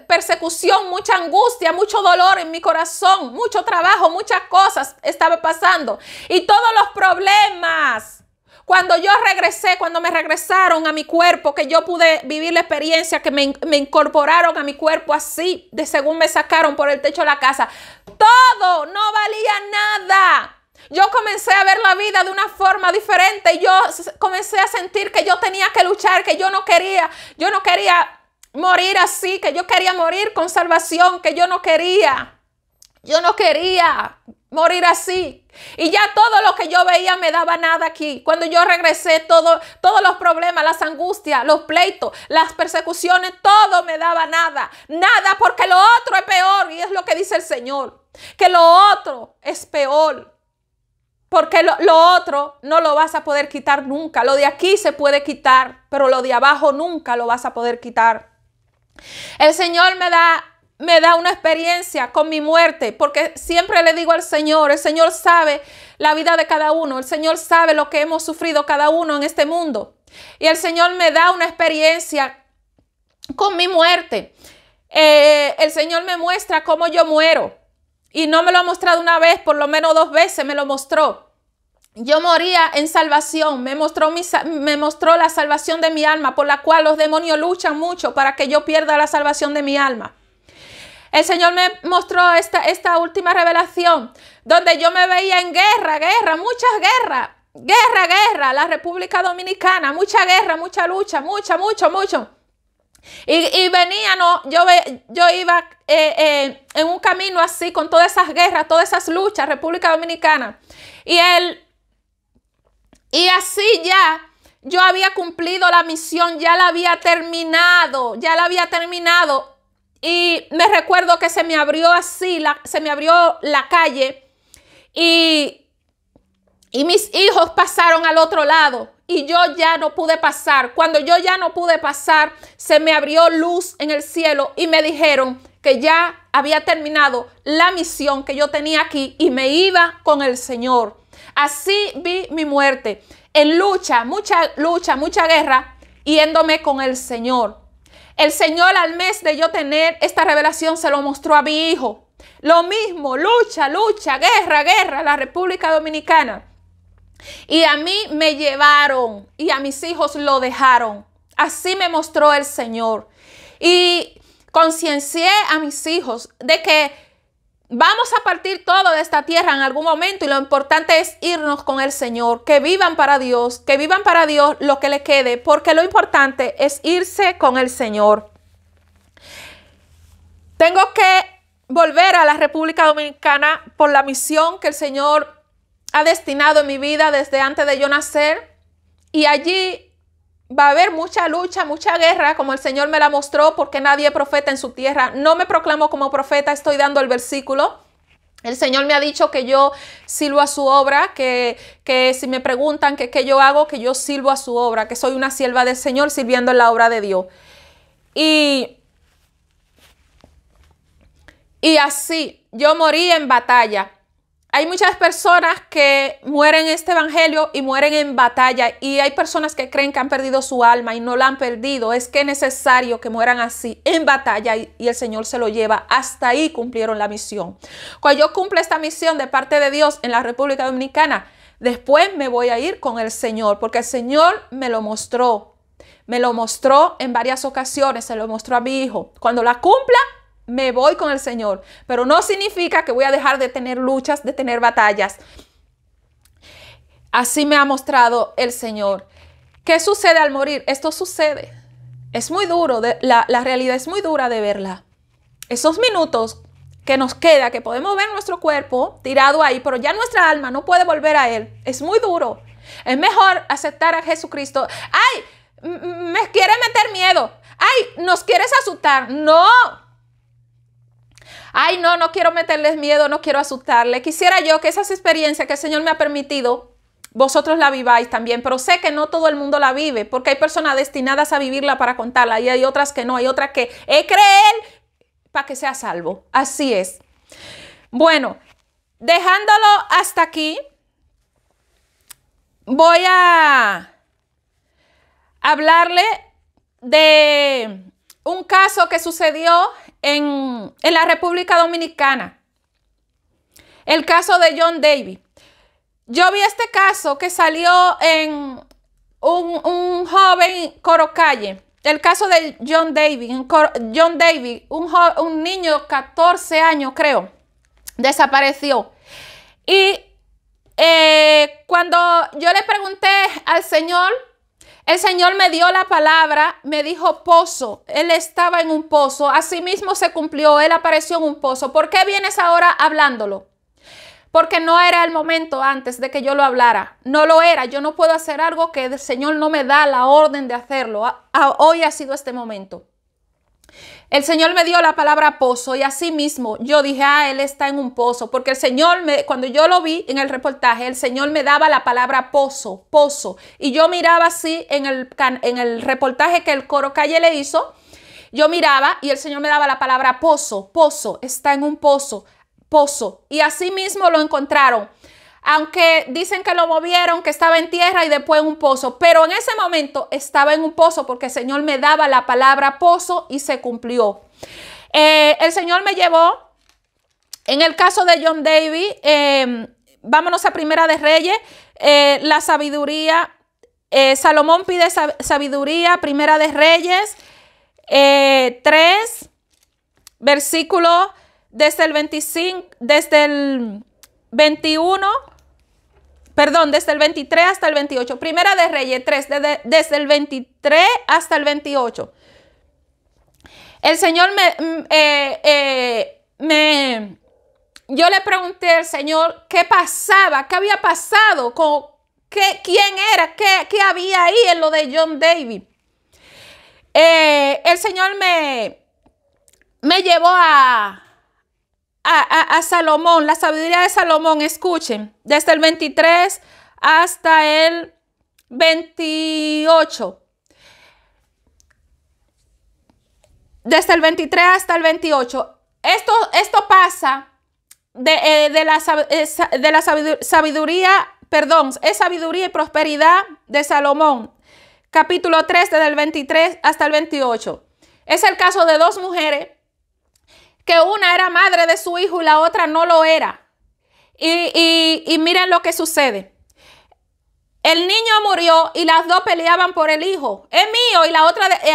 persecución, mucha angustia, mucho dolor en mi corazón, mucho trabajo, muchas cosas estaba pasando. Y todos los problemas cuando yo regresé, cuando me regresaron a mi cuerpo, que yo pude vivir la experiencia, que me, incorporaron a mi cuerpo así, de según me sacaron por el techo de la casa, todo no valía nada. Yo comencé a ver la vida de una forma diferente. Yo comencé a sentir que yo tenía que luchar, que yo no quería, yo no quería morir así, que yo quería morir con salvación, que yo no quería yo no quería morir así. Y ya todo lo que yo veía me daba nada aquí. Cuando yo regresé, todo, todos los problemas, las angustias, los pleitos, las persecuciones, todo me daba nada. Nada porque lo otro es peor. Y es lo que dice el Señor. Que lo otro es peor. Porque lo otro no lo vas a poder quitar nunca. Lo de aquí se puede quitar, pero lo de abajo nunca lo vas a poder quitar. El Señor me da me da una experiencia con mi muerte, porque siempre le digo al Señor, el Señor sabe la vida de cada uno, el Señor sabe lo que hemos sufrido cada uno en este mundo. Y el Señor me da una experiencia con mi muerte. Eh, el Señor me muestra cómo yo muero. Y no me lo ha mostrado una vez, por lo menos dos veces me lo mostró. Yo moría en salvación, me mostró, me mostró la salvación de mi alma, por la cual los demonios luchan mucho para que yo pierda la salvación de mi alma. El Señor me mostró esta, última revelación, donde yo me veía en guerra, guerra, muchas guerras. Guerra, guerra, la República Dominicana, mucha guerra, mucha lucha, mucha, mucho, mucho. Y, venía, yo, yo iba eh, eh, en un camino así, con todas esas guerras, todas esas luchas, República Dominicana. Y él, y así ya, yo había cumplido la misión, ya la había terminado, ya la había terminado y me recuerdo que se me abrió así, se me abrió la calle y, y mis hijos pasaron al otro lado y yo ya no pude pasar. Cuando yo ya no pude pasar, se me abrió luz en el cielo y me dijeron que ya había terminado la misión que yo tenía aquí y me iba con el Señor. Así vi mi muerte, en lucha, mucha lucha, mucha guerra, yéndome con el Señor. El Señor al mes de yo tener esta revelación se lo mostró a mi hijo. Lo mismo, lucha, lucha, guerra, guerra, la República Dominicana. Y a mí me llevaron y a mis hijos lo dejaron. Así me mostró el Señor. Y conciencié a mis hijos de que Vamos a partir todo de esta tierra en algún momento y lo importante es irnos con el Señor, que vivan para Dios, que vivan para Dios lo que le quede, porque lo importante es irse con el Señor. Tengo que volver a la República Dominicana por la misión que el Señor ha destinado en mi vida desde antes de yo nacer y allí va a haber mucha lucha, mucha guerra, como el Señor me la mostró, porque nadie profeta en su tierra. No me proclamo como profeta, estoy dando el versículo. El Señor me ha dicho que yo sirvo a su obra, que, que si me preguntan qué que yo hago, que yo sirvo a su obra, que soy una sierva del Señor sirviendo en la obra de Dios. Y, y así, yo morí en batalla. Hay muchas personas que mueren en este evangelio y mueren en batalla y hay personas que creen que han perdido su alma y no la han perdido. Es que es necesario que mueran así en batalla y, el Señor se lo lleva. Hasta ahí cumplieron la misión. Cuando yo cumpla esta misión de parte de Dios en la República Dominicana, después me voy a ir con el Señor porque el Señor me lo mostró. Me lo mostró en varias ocasiones, se lo mostró a mi hijo. Cuando la cumpla, me voy con el Señor. Pero no significa que voy a dejar de tener luchas, de tener batallas. Así me ha mostrado el Señor. ¿Qué sucede al morir? Esto sucede. Es muy duro, la, realidad es muy dura de verla. Esos minutos que nos queda, que podemos ver nuestro cuerpo tirado ahí, pero ya nuestra alma no puede volver a Él. Es muy duro. Es mejor aceptar a Jesucristo. ¡Ay! Me quiere meter miedo. ¡Ay! Nos quieres asustar. No, ay, no, no quiero meterles miedo, no quiero asustarles. Quisiera yo que esas experiencias que el Señor me ha permitido, vosotros la viváis también, pero sé que no todo el mundo la vive, porque hay personas destinadas a vivirla para contarla y hay otras que no, hay otras que eh, creen creer para que sea salvo. Así es. Bueno, dejándolo hasta aquí, voy a hablarle de un caso que sucedió en, la República Dominicana. El caso de John Davis. Yo vi este caso que salió en un, un joven Corocalle. El caso de John Davis. John Davis, un, un niño 14 años, creo, desapareció. Y eh, cuando yo le pregunté al señor el Señor me dio la palabra, me dijo pozo. Él estaba en un pozo. Asimismo se cumplió, él apareció en un pozo. ¿Por qué vienes ahora hablándolo? Porque no era el momento antes de que yo lo hablara. No lo era. Yo no puedo hacer algo que el Señor no me da la orden de hacerlo. hoy ha sido este momento. El Señor me dio la palabra pozo y así mismo yo dije, ah, Él está en un pozo, porque el Señor, me, cuando yo lo vi en el reportaje, el Señor me daba la palabra pozo, pozo. Y yo miraba así en el, en el reportaje que el coro calle le hizo, yo miraba y el Señor me daba la palabra pozo, pozo, está en un pozo, pozo. Y así mismo lo encontraron aunque dicen que lo movieron, que estaba en tierra y después en un pozo, pero en ese momento estaba en un pozo porque el Señor me daba la palabra pozo y se cumplió. Eh, el Señor me llevó, en el caso de John Davy, em, vámonos a Primera de Reyes, eh, la sabiduría, eh, Salomón pide sabiduría, Primera de Reyes 3, versículo desde el 25, desde el... 21 perdón, desde el 23 hasta el 28. Primera de Reyes 3, desde, el 23 hasta el 28. El Señor mm, eh, eh, me, yo le pregunté al Señor qué pasaba, qué había pasado, con, qué, quién era, qué, había ahí en lo de John David. Eh, el Señor me, me llevó a, a, Salomón, la sabiduría de Salomón, escuchen, desde el 23 hasta el 28. Desde el 23 hasta el 28. Esto, esto pasa de, eh, de la, eh, de la sabiduría, perdón, es sabiduría y prosperidad de Salomón. Capítulo 3, desde el 23 hasta el 28. Es el caso de dos mujeres que una era madre de su hijo y la otra no lo era. Y, miren lo que sucede. El niño murió y las dos peleaban por el hijo. Es mío y la otra eh,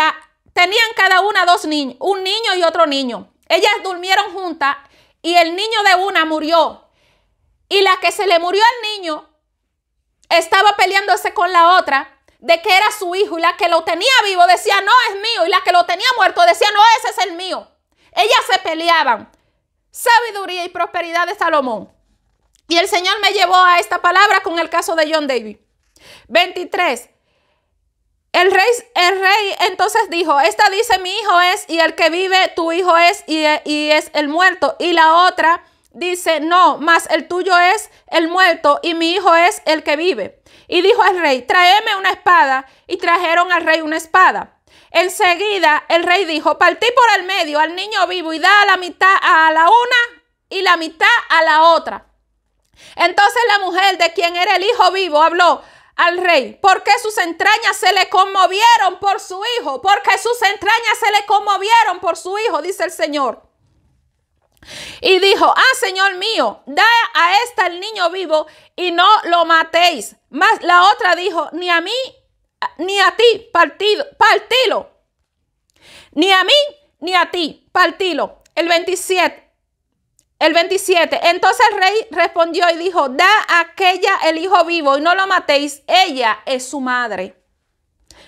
tenían cada una dos niños, un niño y otro niño. Ellas durmieron juntas y el niño de una murió. Y la que se le murió al niño estaba peleándose con la otra de que era su hijo y la que lo tenía vivo decía, no es mío, y la que lo tenía muerto decía, no, ese es el mío. Ellas se peleaban. Sabiduría y prosperidad de Salomón. Y el Señor me llevó a esta palabra con el caso de John David. 23. El rey, el rey entonces dijo, esta dice mi hijo es y el que vive tu hijo es y, y es el muerto. Y la otra dice, no, mas el tuyo es el muerto y mi hijo es el que vive. Y dijo al rey, tráeme una espada. Y trajeron al rey una espada. Enseguida el rey dijo, partí por el medio al niño vivo y da la mitad a la una y la mitad a la otra. Entonces la mujer de quien era el hijo vivo habló al rey, porque sus entrañas se le conmovieron por su hijo, porque sus entrañas se le conmovieron por su hijo, dice el Señor. Y dijo, ah, Señor mío, da a esta el niño vivo y no lo matéis. Mas la otra dijo, ni a mí ni a ti, partido, partilo. Ni a mí, ni a ti, partilo. El 27. El 27. Entonces el rey respondió y dijo, da aquella el hijo vivo y no lo matéis, ella es su madre.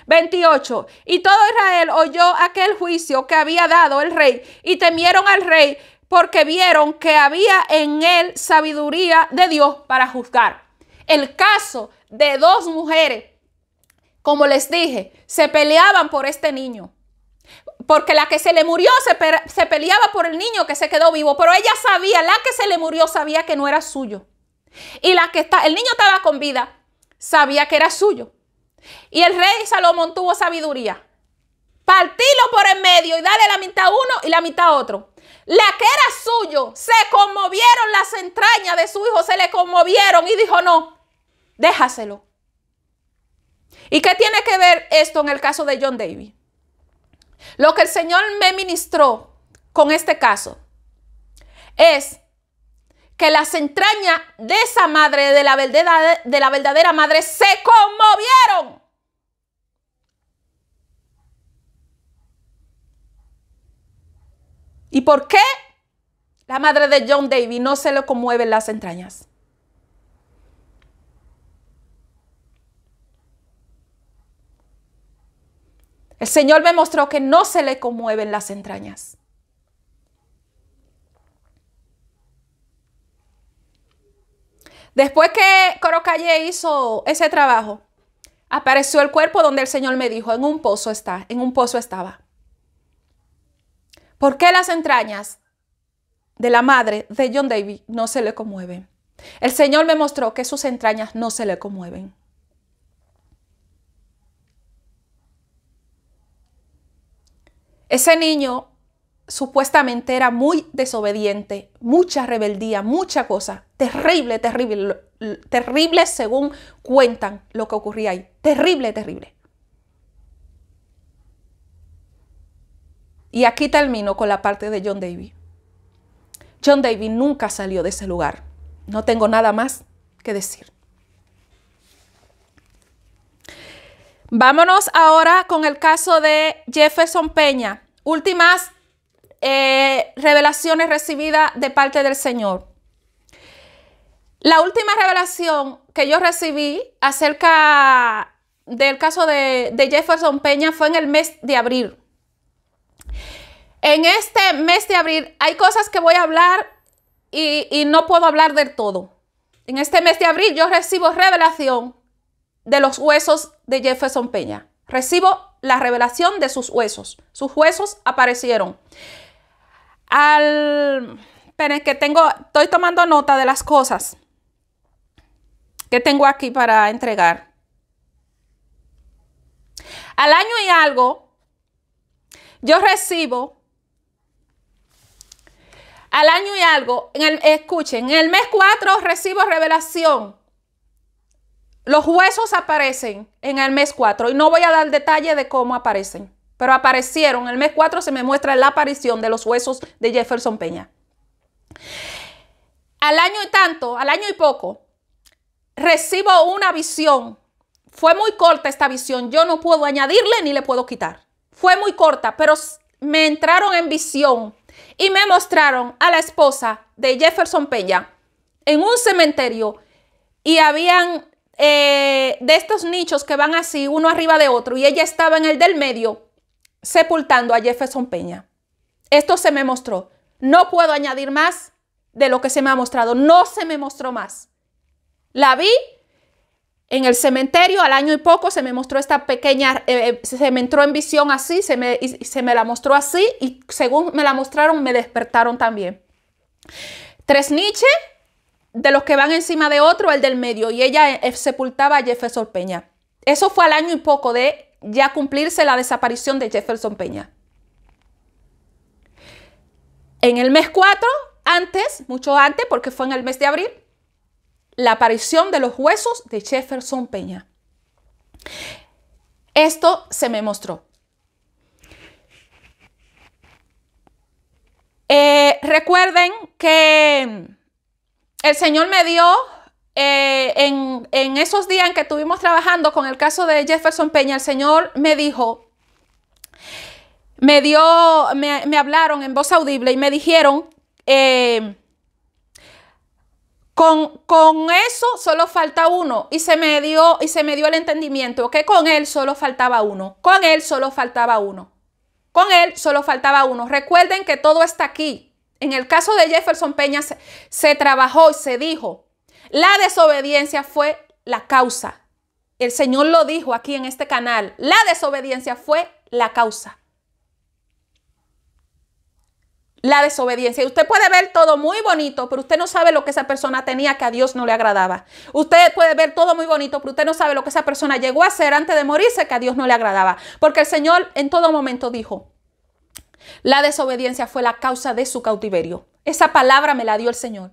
28. Y todo Israel oyó aquel juicio que había dado el rey y temieron al rey porque vieron que había en él sabiduría de Dios para juzgar. El caso de dos mujeres como les dije, se peleaban por este niño. Porque la que se le murió se, peleaba por el niño que se quedó vivo, pero ella sabía, la que se le murió sabía que no era suyo. Y la que está, el niño estaba con vida, sabía que era suyo. Y el rey Salomón tuvo sabiduría. Partilo por el medio y dale la mitad a uno y la mitad a otro. La que era suyo, se conmovieron las entrañas de su hijo, se le conmovieron y dijo, no, déjaselo. ¿Y qué tiene que ver esto en el caso de John Davy? Lo que el Señor me ministró con este caso es que las entrañas de esa madre, de la verdadera, madre, se conmovieron. ¿Y por qué la madre de John Davy no se le conmueven las entrañas? El Señor me mostró que no se le conmueven las entrañas. Después que Corocalle hizo ese trabajo, apareció el cuerpo donde el Señor me dijo, en un pozo está, en un pozo estaba. ¿Por qué las entrañas de la madre de John David no se le conmueven? El Señor me mostró que sus entrañas no se le conmueven. Ese niño supuestamente era muy desobediente, mucha rebeldía, mucha cosa, terrible, terrible, terrible según cuentan lo que ocurría ahí, terrible, terrible. Y aquí termino con la parte de John Davy. John Davy nunca salió de ese lugar. No tengo nada más que decir. Vámonos ahora con el caso de Jefferson Peña. Últimas eh, revelaciones recibidas de parte del Señor. La última revelación que yo recibí acerca del caso de, Jefferson Peña fue en el mes de abril. En este mes de abril hay cosas que voy a hablar y, y no puedo hablar del todo. En este mes de abril yo recibo revelación de los huesos de Jefferson Peña. Recibo la revelación de sus huesos. Sus huesos aparecieron. Al que tengo, estoy tomando nota de las cosas que tengo aquí para entregar. Al año y algo, yo recibo al año y algo, en el, escuchen, en el mes 4 recibo revelación los huesos aparecen en el mes 4 y no voy a dar detalle de cómo aparecen, pero aparecieron. El mes 4 se me muestra la aparición de los huesos de Jefferson Peña. Al año y tanto, al año y poco, recibo una visión. Fue muy corta esta visión. Yo no puedo añadirle ni le puedo quitar. Fue muy corta, pero me entraron en visión y me mostraron a la esposa de Jefferson Peña en un cementerio y habían eh, de estos nichos que van así, uno arriba de otro, y ella estaba en el del medio, sepultando a Jefferson Peña. Esto se me mostró. No puedo añadir más de lo que se me ha mostrado. No se me mostró más. La vi en el cementerio, al año y poco se me mostró esta pequeña, eh, eh, se me entró en visión así, se me, se me la mostró así y según me la mostraron me despertaron también. Tres niches de los que van encima de otro, el del medio, y ella eh, eh, sepultaba a Jefferson Peña. Eso fue al año y poco de ya cumplirse la desaparición de Jefferson Peña. En el mes 4, antes, mucho antes, porque fue en el mes de abril, la aparición de los huesos de Jefferson Peña. Esto se me mostró. Eh, recuerden que el Señor me dio eh, en, esos días en que estuvimos trabajando con el caso de Jefferson Peña, el Señor me dijo, me dio, me, hablaron en voz audible y me dijeron, eh, con, con, eso solo falta uno y se me dio, y se me dio el entendimiento que con él solo faltaba uno, con él solo faltaba uno, con él solo faltaba uno. Recuerden que todo está aquí. En el caso de Jefferson Peña se, trabajó y se dijo, la desobediencia fue la causa. El Señor lo dijo aquí en este canal, la desobediencia fue la causa. La desobediencia. Y usted puede ver todo muy bonito, pero usted no sabe lo que esa persona tenía que a Dios no le agradaba. Usted puede ver todo muy bonito, pero usted no sabe lo que esa persona llegó a hacer antes de morirse que a Dios no le agradaba. Porque el Señor en todo momento dijo, la desobediencia fue la causa de su cautiverio. Esa palabra me la dio el Señor.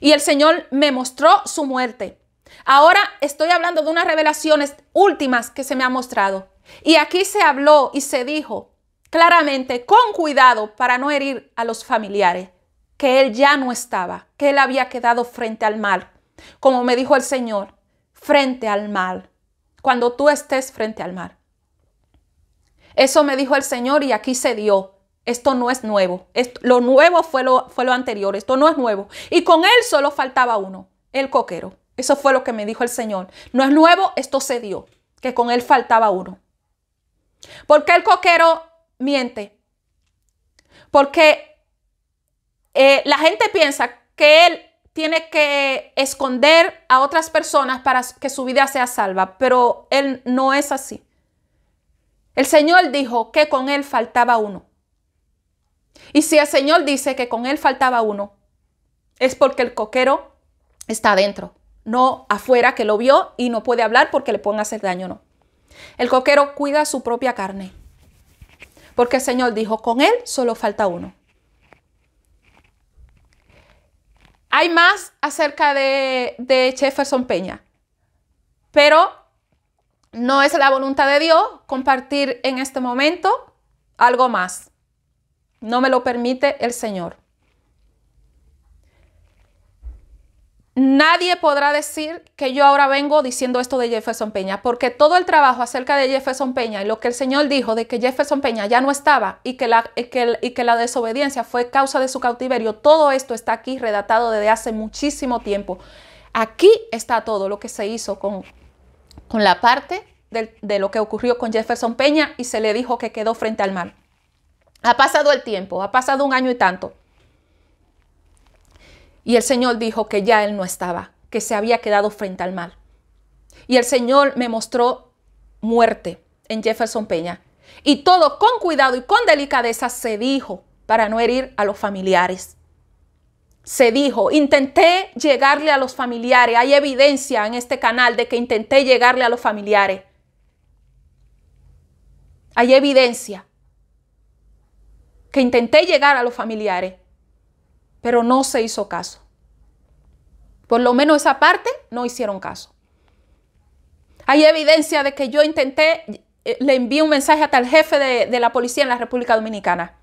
Y el Señor me mostró su muerte. Ahora estoy hablando de unas revelaciones últimas que se me ha mostrado. Y aquí se habló y se dijo claramente, con cuidado para no herir a los familiares, que él ya no estaba, que él había quedado frente al mal. Como me dijo el Señor, frente al mal, cuando tú estés frente al mal. Eso me dijo el Señor y aquí se dio. Esto no es nuevo. lo nuevo fue lo, fue lo anterior. Esto no es nuevo. Y con él solo faltaba uno, el coquero. Eso fue lo que me dijo el Señor. No es nuevo, esto se dio, que con él faltaba uno. ¿Por qué el coquero miente? Porque eh, la gente piensa que él tiene que esconder a otras personas para que su vida sea salva, pero él no es así. El Señor dijo que con él faltaba uno. Y si el Señor dice que con él faltaba uno, es porque el coquero está adentro, no afuera que lo vio y no puede hablar porque le pueden hacer daño, no. El coquero cuida su propia carne. Porque el Señor dijo, con él solo falta uno. Hay más acerca de, de Jefferson Peña, pero no es la voluntad de Dios compartir en este momento algo más. No me lo permite el Señor. Nadie podrá decir que yo ahora vengo diciendo esto de Jefferson Peña, porque todo el trabajo acerca de Jefferson Peña y lo que el Señor dijo de que Jefferson Peña ya no estaba y que la, desobediencia fue causa de su cautiverio, todo esto está aquí redactado desde hace muchísimo tiempo. Aquí está todo lo que se hizo con con la parte de, lo que ocurrió con Jefferson Peña y se le dijo que quedó frente al mal. Ha pasado el tiempo, ha pasado un año y tanto. Y el Señor dijo que ya él no estaba, que se había quedado frente al mal. Y el Señor me mostró muerte en Jefferson Peña. Y todo con cuidado y con delicadeza se dijo para no herir a los familiares se dijo, intenté llegarle a los familiares. Hay evidencia en este canal de que intenté llegarle a los familiares. Hay evidencia que intenté llegar a los familiares, pero no se hizo caso. Por lo menos esa parte no hicieron caso. Hay evidencia de que yo intenté, eh, le envié un mensaje hasta el jefe de, de la policía en la República Dominicana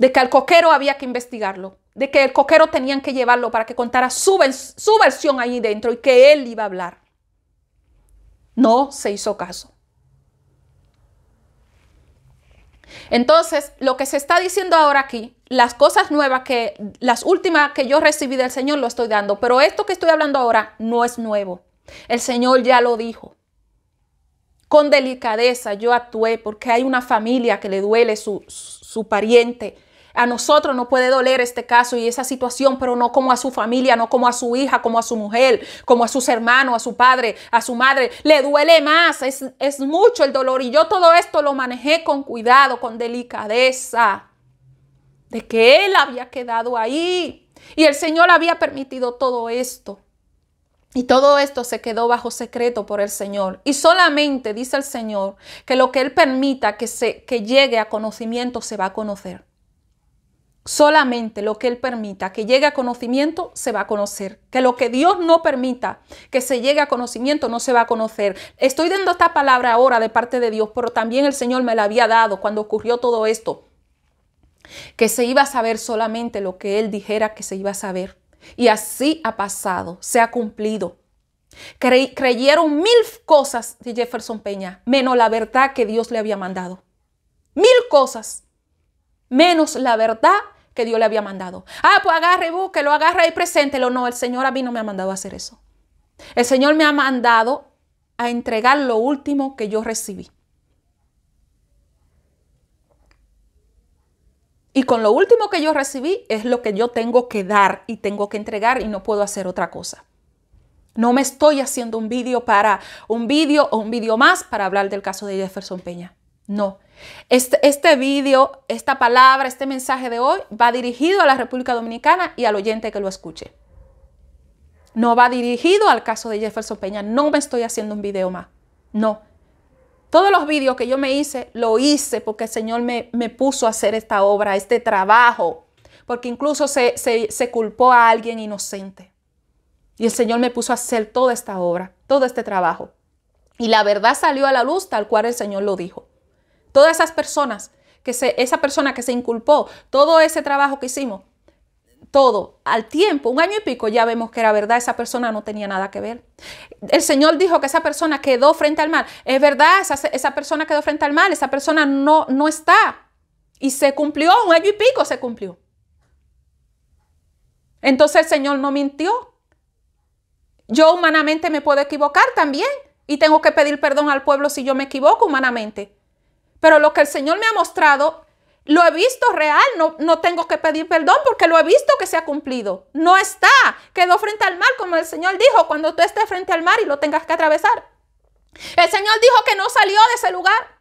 de que al coquero había que investigarlo, de que el coquero tenían que llevarlo para que contara su, versión ahí dentro y que él iba a hablar. No se hizo caso. Entonces, lo que se está diciendo ahora aquí, las cosas nuevas que, las últimas que yo recibí del Señor lo estoy dando, pero esto que estoy hablando ahora no es nuevo. El Señor ya lo dijo. Con delicadeza yo actué porque hay una familia que le duele su, su pariente a nosotros no puede doler este caso y esa situación, pero no como a su familia, no como a su hija, como a su mujer, como a sus hermanos, a su padre, a su madre. Le duele más, es, mucho el dolor. Y yo todo esto lo manejé con cuidado, con delicadeza, de que él había quedado ahí. Y el Señor había permitido todo esto. Y todo esto se quedó bajo secreto por el Señor. Y solamente dice el Señor que lo que Él permita que, se, que llegue a conocimiento se va a conocer. Solamente lo que Él permita que llegue a conocimiento se va a conocer. Que lo que Dios no permita que se llegue a conocimiento no se va a conocer. Estoy dando esta palabra ahora de parte de Dios, pero también el Señor me la había dado cuando ocurrió todo esto. Que se iba a saber solamente lo que Él dijera que se iba a saber. Y así ha pasado, se ha cumplido. creyeron mil cosas de Jefferson Peña, menos la verdad que Dios le había mandado. Mil cosas menos la verdad que Dios le había mandado. Ah, pues agarre y búsquelo, agarra y preséntelo. No, el Señor a mí no me ha mandado a hacer eso. El Señor me ha mandado a entregar lo último que yo recibí. Y con lo último que yo recibí es lo que yo tengo que dar y tengo que entregar y no puedo hacer otra cosa. No me estoy haciendo un vídeo para un vídeo o un vídeo más para hablar del caso de Jefferson Peña. No. Este, este vídeo, esta palabra, este mensaje de hoy va dirigido a la República Dominicana y al oyente que lo escuche. No va dirigido al caso de Jefferson Peña. No me estoy haciendo un video más. No. Todos los vídeos que yo me hice, lo hice porque el Señor me, puso a hacer esta obra, este trabajo. Porque incluso se culpó a alguien inocente. Y el Señor me puso a hacer toda esta obra, todo este trabajo. Y la verdad salió a la luz tal cual el Señor lo dijo. Todas esas personas, que se, esa persona que se inculpó, todo ese trabajo que hicimos, todo al tiempo, un año y pico, ya vemos que era verdad, esa persona no tenía nada que ver. El Señor dijo que esa persona quedó frente al mal. Es verdad, esa, persona quedó frente al mal, esa persona no, no está. Y se cumplió, un año y pico se cumplió. Entonces el Señor no mintió. Yo humanamente me puedo equivocar también y tengo que pedir perdón al pueblo si yo me equivoco humanamente. Pero lo que el Señor me ha mostrado, lo he visto real, no, no tengo que pedir perdón porque lo he visto que se ha cumplido. No está, quedó frente al mar como el Señor dijo, cuando tú estés frente al mar y lo tengas que atravesar. El Señor dijo que no salió de ese lugar.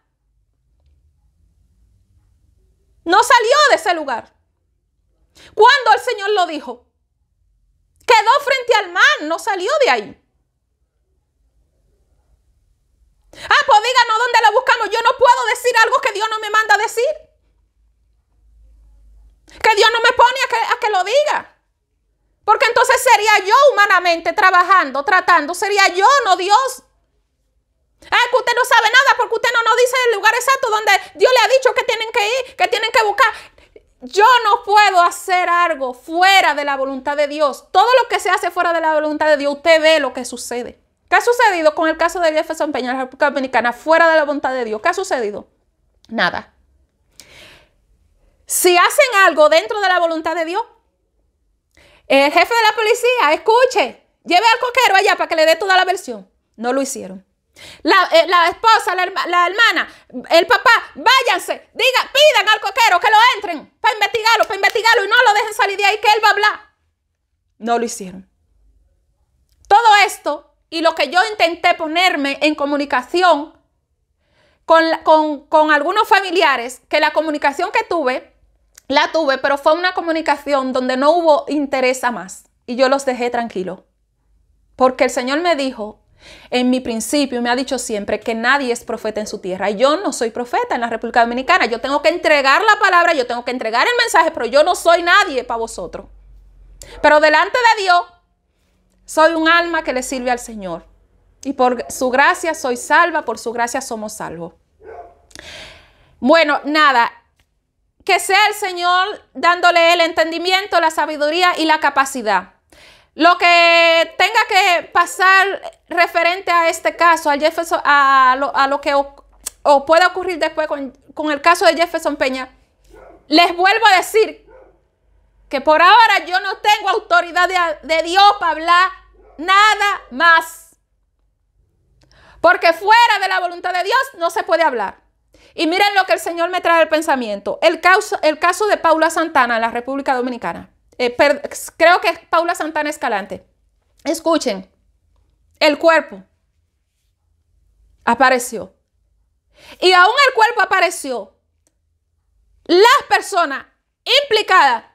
No salió de ese lugar. ¿Cuándo el Señor lo dijo? Quedó frente al mar, no salió de ahí. Ah, pues díganos dónde lo buscamos. Yo no puedo decir algo que Dios no me manda a decir. Que Dios no me pone a que, a que lo diga. Porque entonces sería yo humanamente trabajando, tratando. Sería yo, no Dios. Ah, que usted no sabe nada porque usted no nos dice el lugar exacto donde Dios le ha dicho que tienen que ir, que tienen que buscar. Yo no puedo hacer algo fuera de la voluntad de Dios. Todo lo que se hace fuera de la voluntad de Dios, usted ve lo que sucede. ¿Qué ha sucedido con el caso de San Peña en la República Dominicana fuera de la voluntad de Dios? ¿Qué ha sucedido? Nada. Si hacen algo dentro de la voluntad de Dios, el jefe de la policía, escuche, lleve al coquero allá para que le dé toda la versión. No lo hicieron. La, eh, esposa, la, hermana, el papá, váyanse, digan, pidan al coquero que lo entren para investigarlo, para investigarlo y no lo dejen salir de ahí que él va a hablar. No lo hicieron. Todo esto y lo que yo intenté ponerme en comunicación con, algunos familiares, que la comunicación que tuve, la tuve, pero fue una comunicación donde no hubo interés a más. Y yo los dejé tranquilo. Porque el Señor me dijo, en mi principio, me ha dicho siempre que nadie es profeta en su tierra. Y yo no soy profeta en la República Dominicana. Yo tengo que entregar la palabra, yo tengo que entregar el mensaje, pero yo no soy nadie para vosotros. Pero delante de Dios, soy un alma que le sirve al Señor. Y por su gracia soy salva, por su gracia somos salvos. Bueno, nada, que sea el Señor dándole el entendimiento, la sabiduría y la capacidad. Lo que tenga que pasar referente a este caso, al Jefferson, a, lo, que puede pueda ocurrir después con, el caso de Jefferson Peña, les vuelvo a decir que por ahora yo no tengo autoridad de Dios para hablar nada más. Porque fuera de la voluntad de Dios no se puede hablar. Y miren lo que el Señor me trae al pensamiento. El caso, el caso de Paula Santana en la República Dominicana. Eh, creo que es Paula Santana Escalante. Escuchen, el cuerpo apareció. Y aún el cuerpo apareció. Las personas implicadas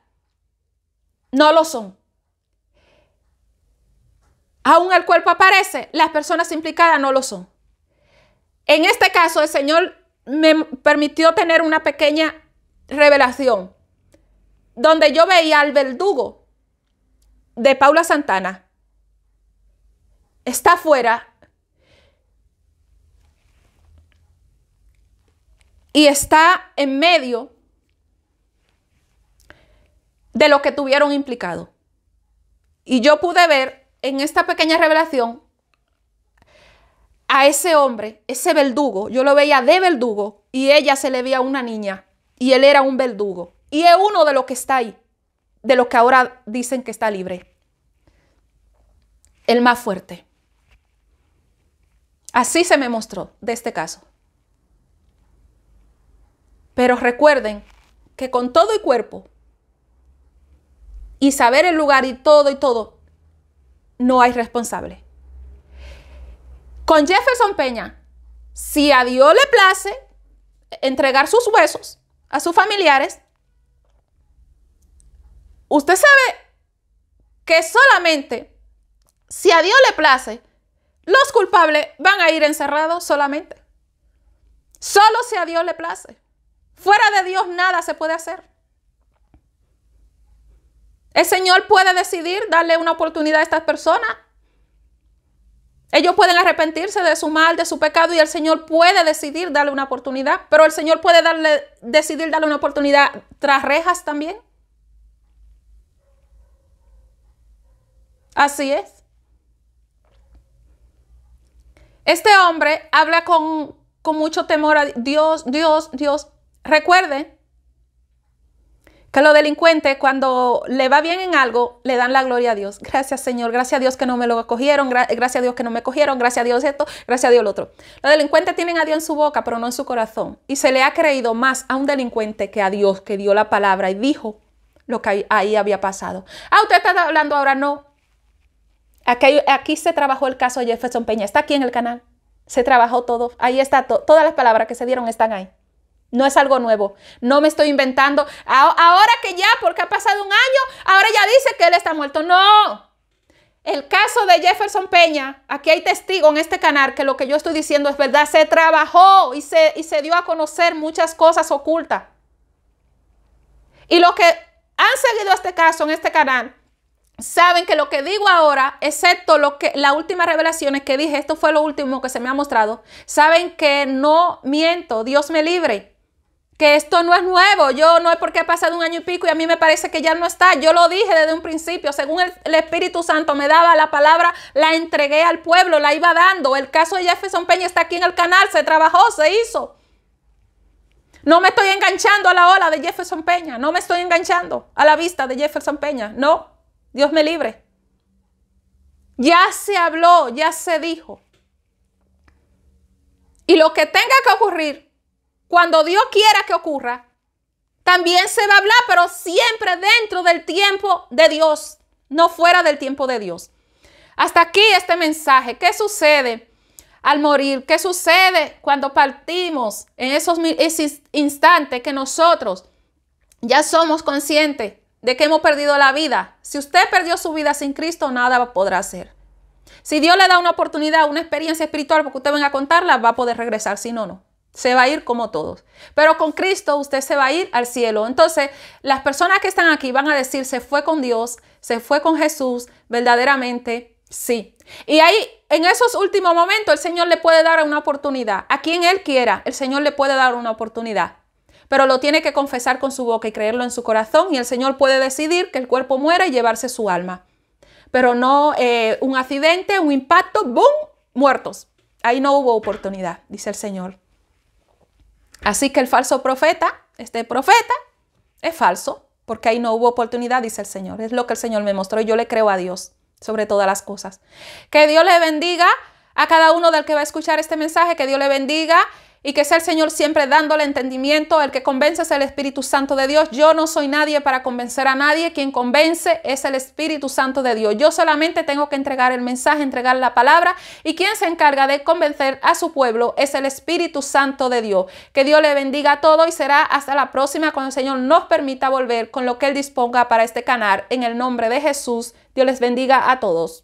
no lo son aún el cuerpo aparece, las personas implicadas no lo son. En este caso, el Señor me permitió tener una pequeña revelación donde yo veía al verdugo de Paula Santana. Está afuera y está en medio de lo que tuvieron implicado. Y yo pude ver en esta pequeña revelación a ese hombre, ese verdugo, yo lo veía de verdugo y ella se le veía una niña y él era un verdugo. Y es uno de los que está ahí, de los que ahora dicen que está libre. El más fuerte. Así se me mostró de este caso. Pero recuerden que con todo y cuerpo y saber el lugar y todo y todo, no hay responsable. Con Jefferson Peña, si a Dios le place entregar sus huesos a sus familiares, usted sabe que solamente si a Dios le place, los culpables van a ir encerrados solamente. Solo si a Dios le place. Fuera de Dios nada se puede hacer. El Señor puede decidir darle una oportunidad a estas personas. Ellos pueden arrepentirse de su mal, de su pecado, y el Señor puede decidir darle una oportunidad, pero el Señor puede darle, decidir darle una oportunidad tras rejas también. Así es. Este hombre habla con, con mucho temor a Dios, Dios, Dios. Recuerde que los delincuentes cuando le va bien en algo, le dan la gloria a Dios. Gracias Señor, gracias a Dios que no me lo cogieron, gracias a Dios que no me cogieron, gracias a Dios esto, gracias a Dios lo otro. Los delincuentes tienen a Dios en su boca, pero no en su corazón. Y se le ha creído más a un delincuente que a Dios que dio la palabra y dijo lo que ahí había pasado. Ah, usted está hablando ahora, no. Aquí, aquí se trabajó el caso de Jefferson Peña, está aquí en el canal. Se trabajó todo, ahí está, todas las palabras que se dieron están ahí. No es algo nuevo. No me estoy inventando. Ahora que ya, porque ha pasado un año, ahora ya dice que él está muerto. No. El caso de Jefferson Peña, aquí hay testigo en este canal que lo que yo estoy diciendo es verdad. Se trabajó y se, se dio a conocer muchas cosas ocultas. Y los que han seguido este caso en este canal saben que lo que digo ahora, excepto lo que las últimas revelaciones que dije, esto fue lo último que se me ha mostrado, saben que no miento, Dios me libre que esto no es nuevo, yo no es porque ha pasado un año y pico y a mí me parece que ya no está, yo lo dije desde un principio, según el, el, Espíritu Santo me daba la palabra, la entregué al pueblo, la iba dando, el caso de Jefferson Peña está aquí en el canal, se trabajó, se hizo. No me estoy enganchando a la ola de Jefferson Peña, no me estoy enganchando a la vista de Jefferson Peña, no, Dios me libre. Ya se habló, ya se dijo. Y lo que tenga que ocurrir, cuando Dios quiera que ocurra, también se va a hablar, pero siempre dentro del tiempo de Dios, no fuera del tiempo de Dios. Hasta aquí este mensaje. ¿Qué sucede al morir? ¿Qué sucede cuando partimos en esos instantes que nosotros ya somos conscientes de que hemos perdido la vida? Si usted perdió su vida sin Cristo, nada podrá hacer. Si Dios le da una oportunidad, una experiencia espiritual, porque usted venga a contarla, va a poder regresar, si no, no. Se va a ir como todos. Pero con Cristo usted se va a ir al cielo. Entonces, las personas que están aquí van a decir, se fue con Dios, se fue con Jesús, verdaderamente, sí. Y ahí, en esos últimos momentos, el Señor le puede dar una oportunidad. A quien Él quiera, el Señor le puede dar una oportunidad. Pero lo tiene que confesar con su boca y creerlo en su corazón. Y el Señor puede decidir que el cuerpo muera y llevarse su alma. Pero no eh, un accidente, un impacto, ¡boom! Muertos. Ahí no hubo oportunidad, dice el Señor. Así que el falso profeta, este profeta, es falso, porque ahí no hubo oportunidad, dice el Señor. Es lo que el Señor me mostró y yo le creo a Dios sobre todas las cosas. Que Dios le bendiga a cada uno del que va a escuchar este mensaje, que Dios le bendiga y que sea el Señor siempre dándole entendimiento. El que convence es el Espíritu Santo de Dios. Yo no soy nadie para convencer a nadie. Quien convence es el Espíritu Santo de Dios. Yo solamente tengo que entregar el mensaje, entregar la palabra y quien se encarga de convencer a su pueblo es el Espíritu Santo de Dios. Que Dios le bendiga a todo y será hasta la próxima cuando el Señor nos permita volver con lo que Él disponga para este canal. En el nombre de Jesús, Dios les bendiga a todos.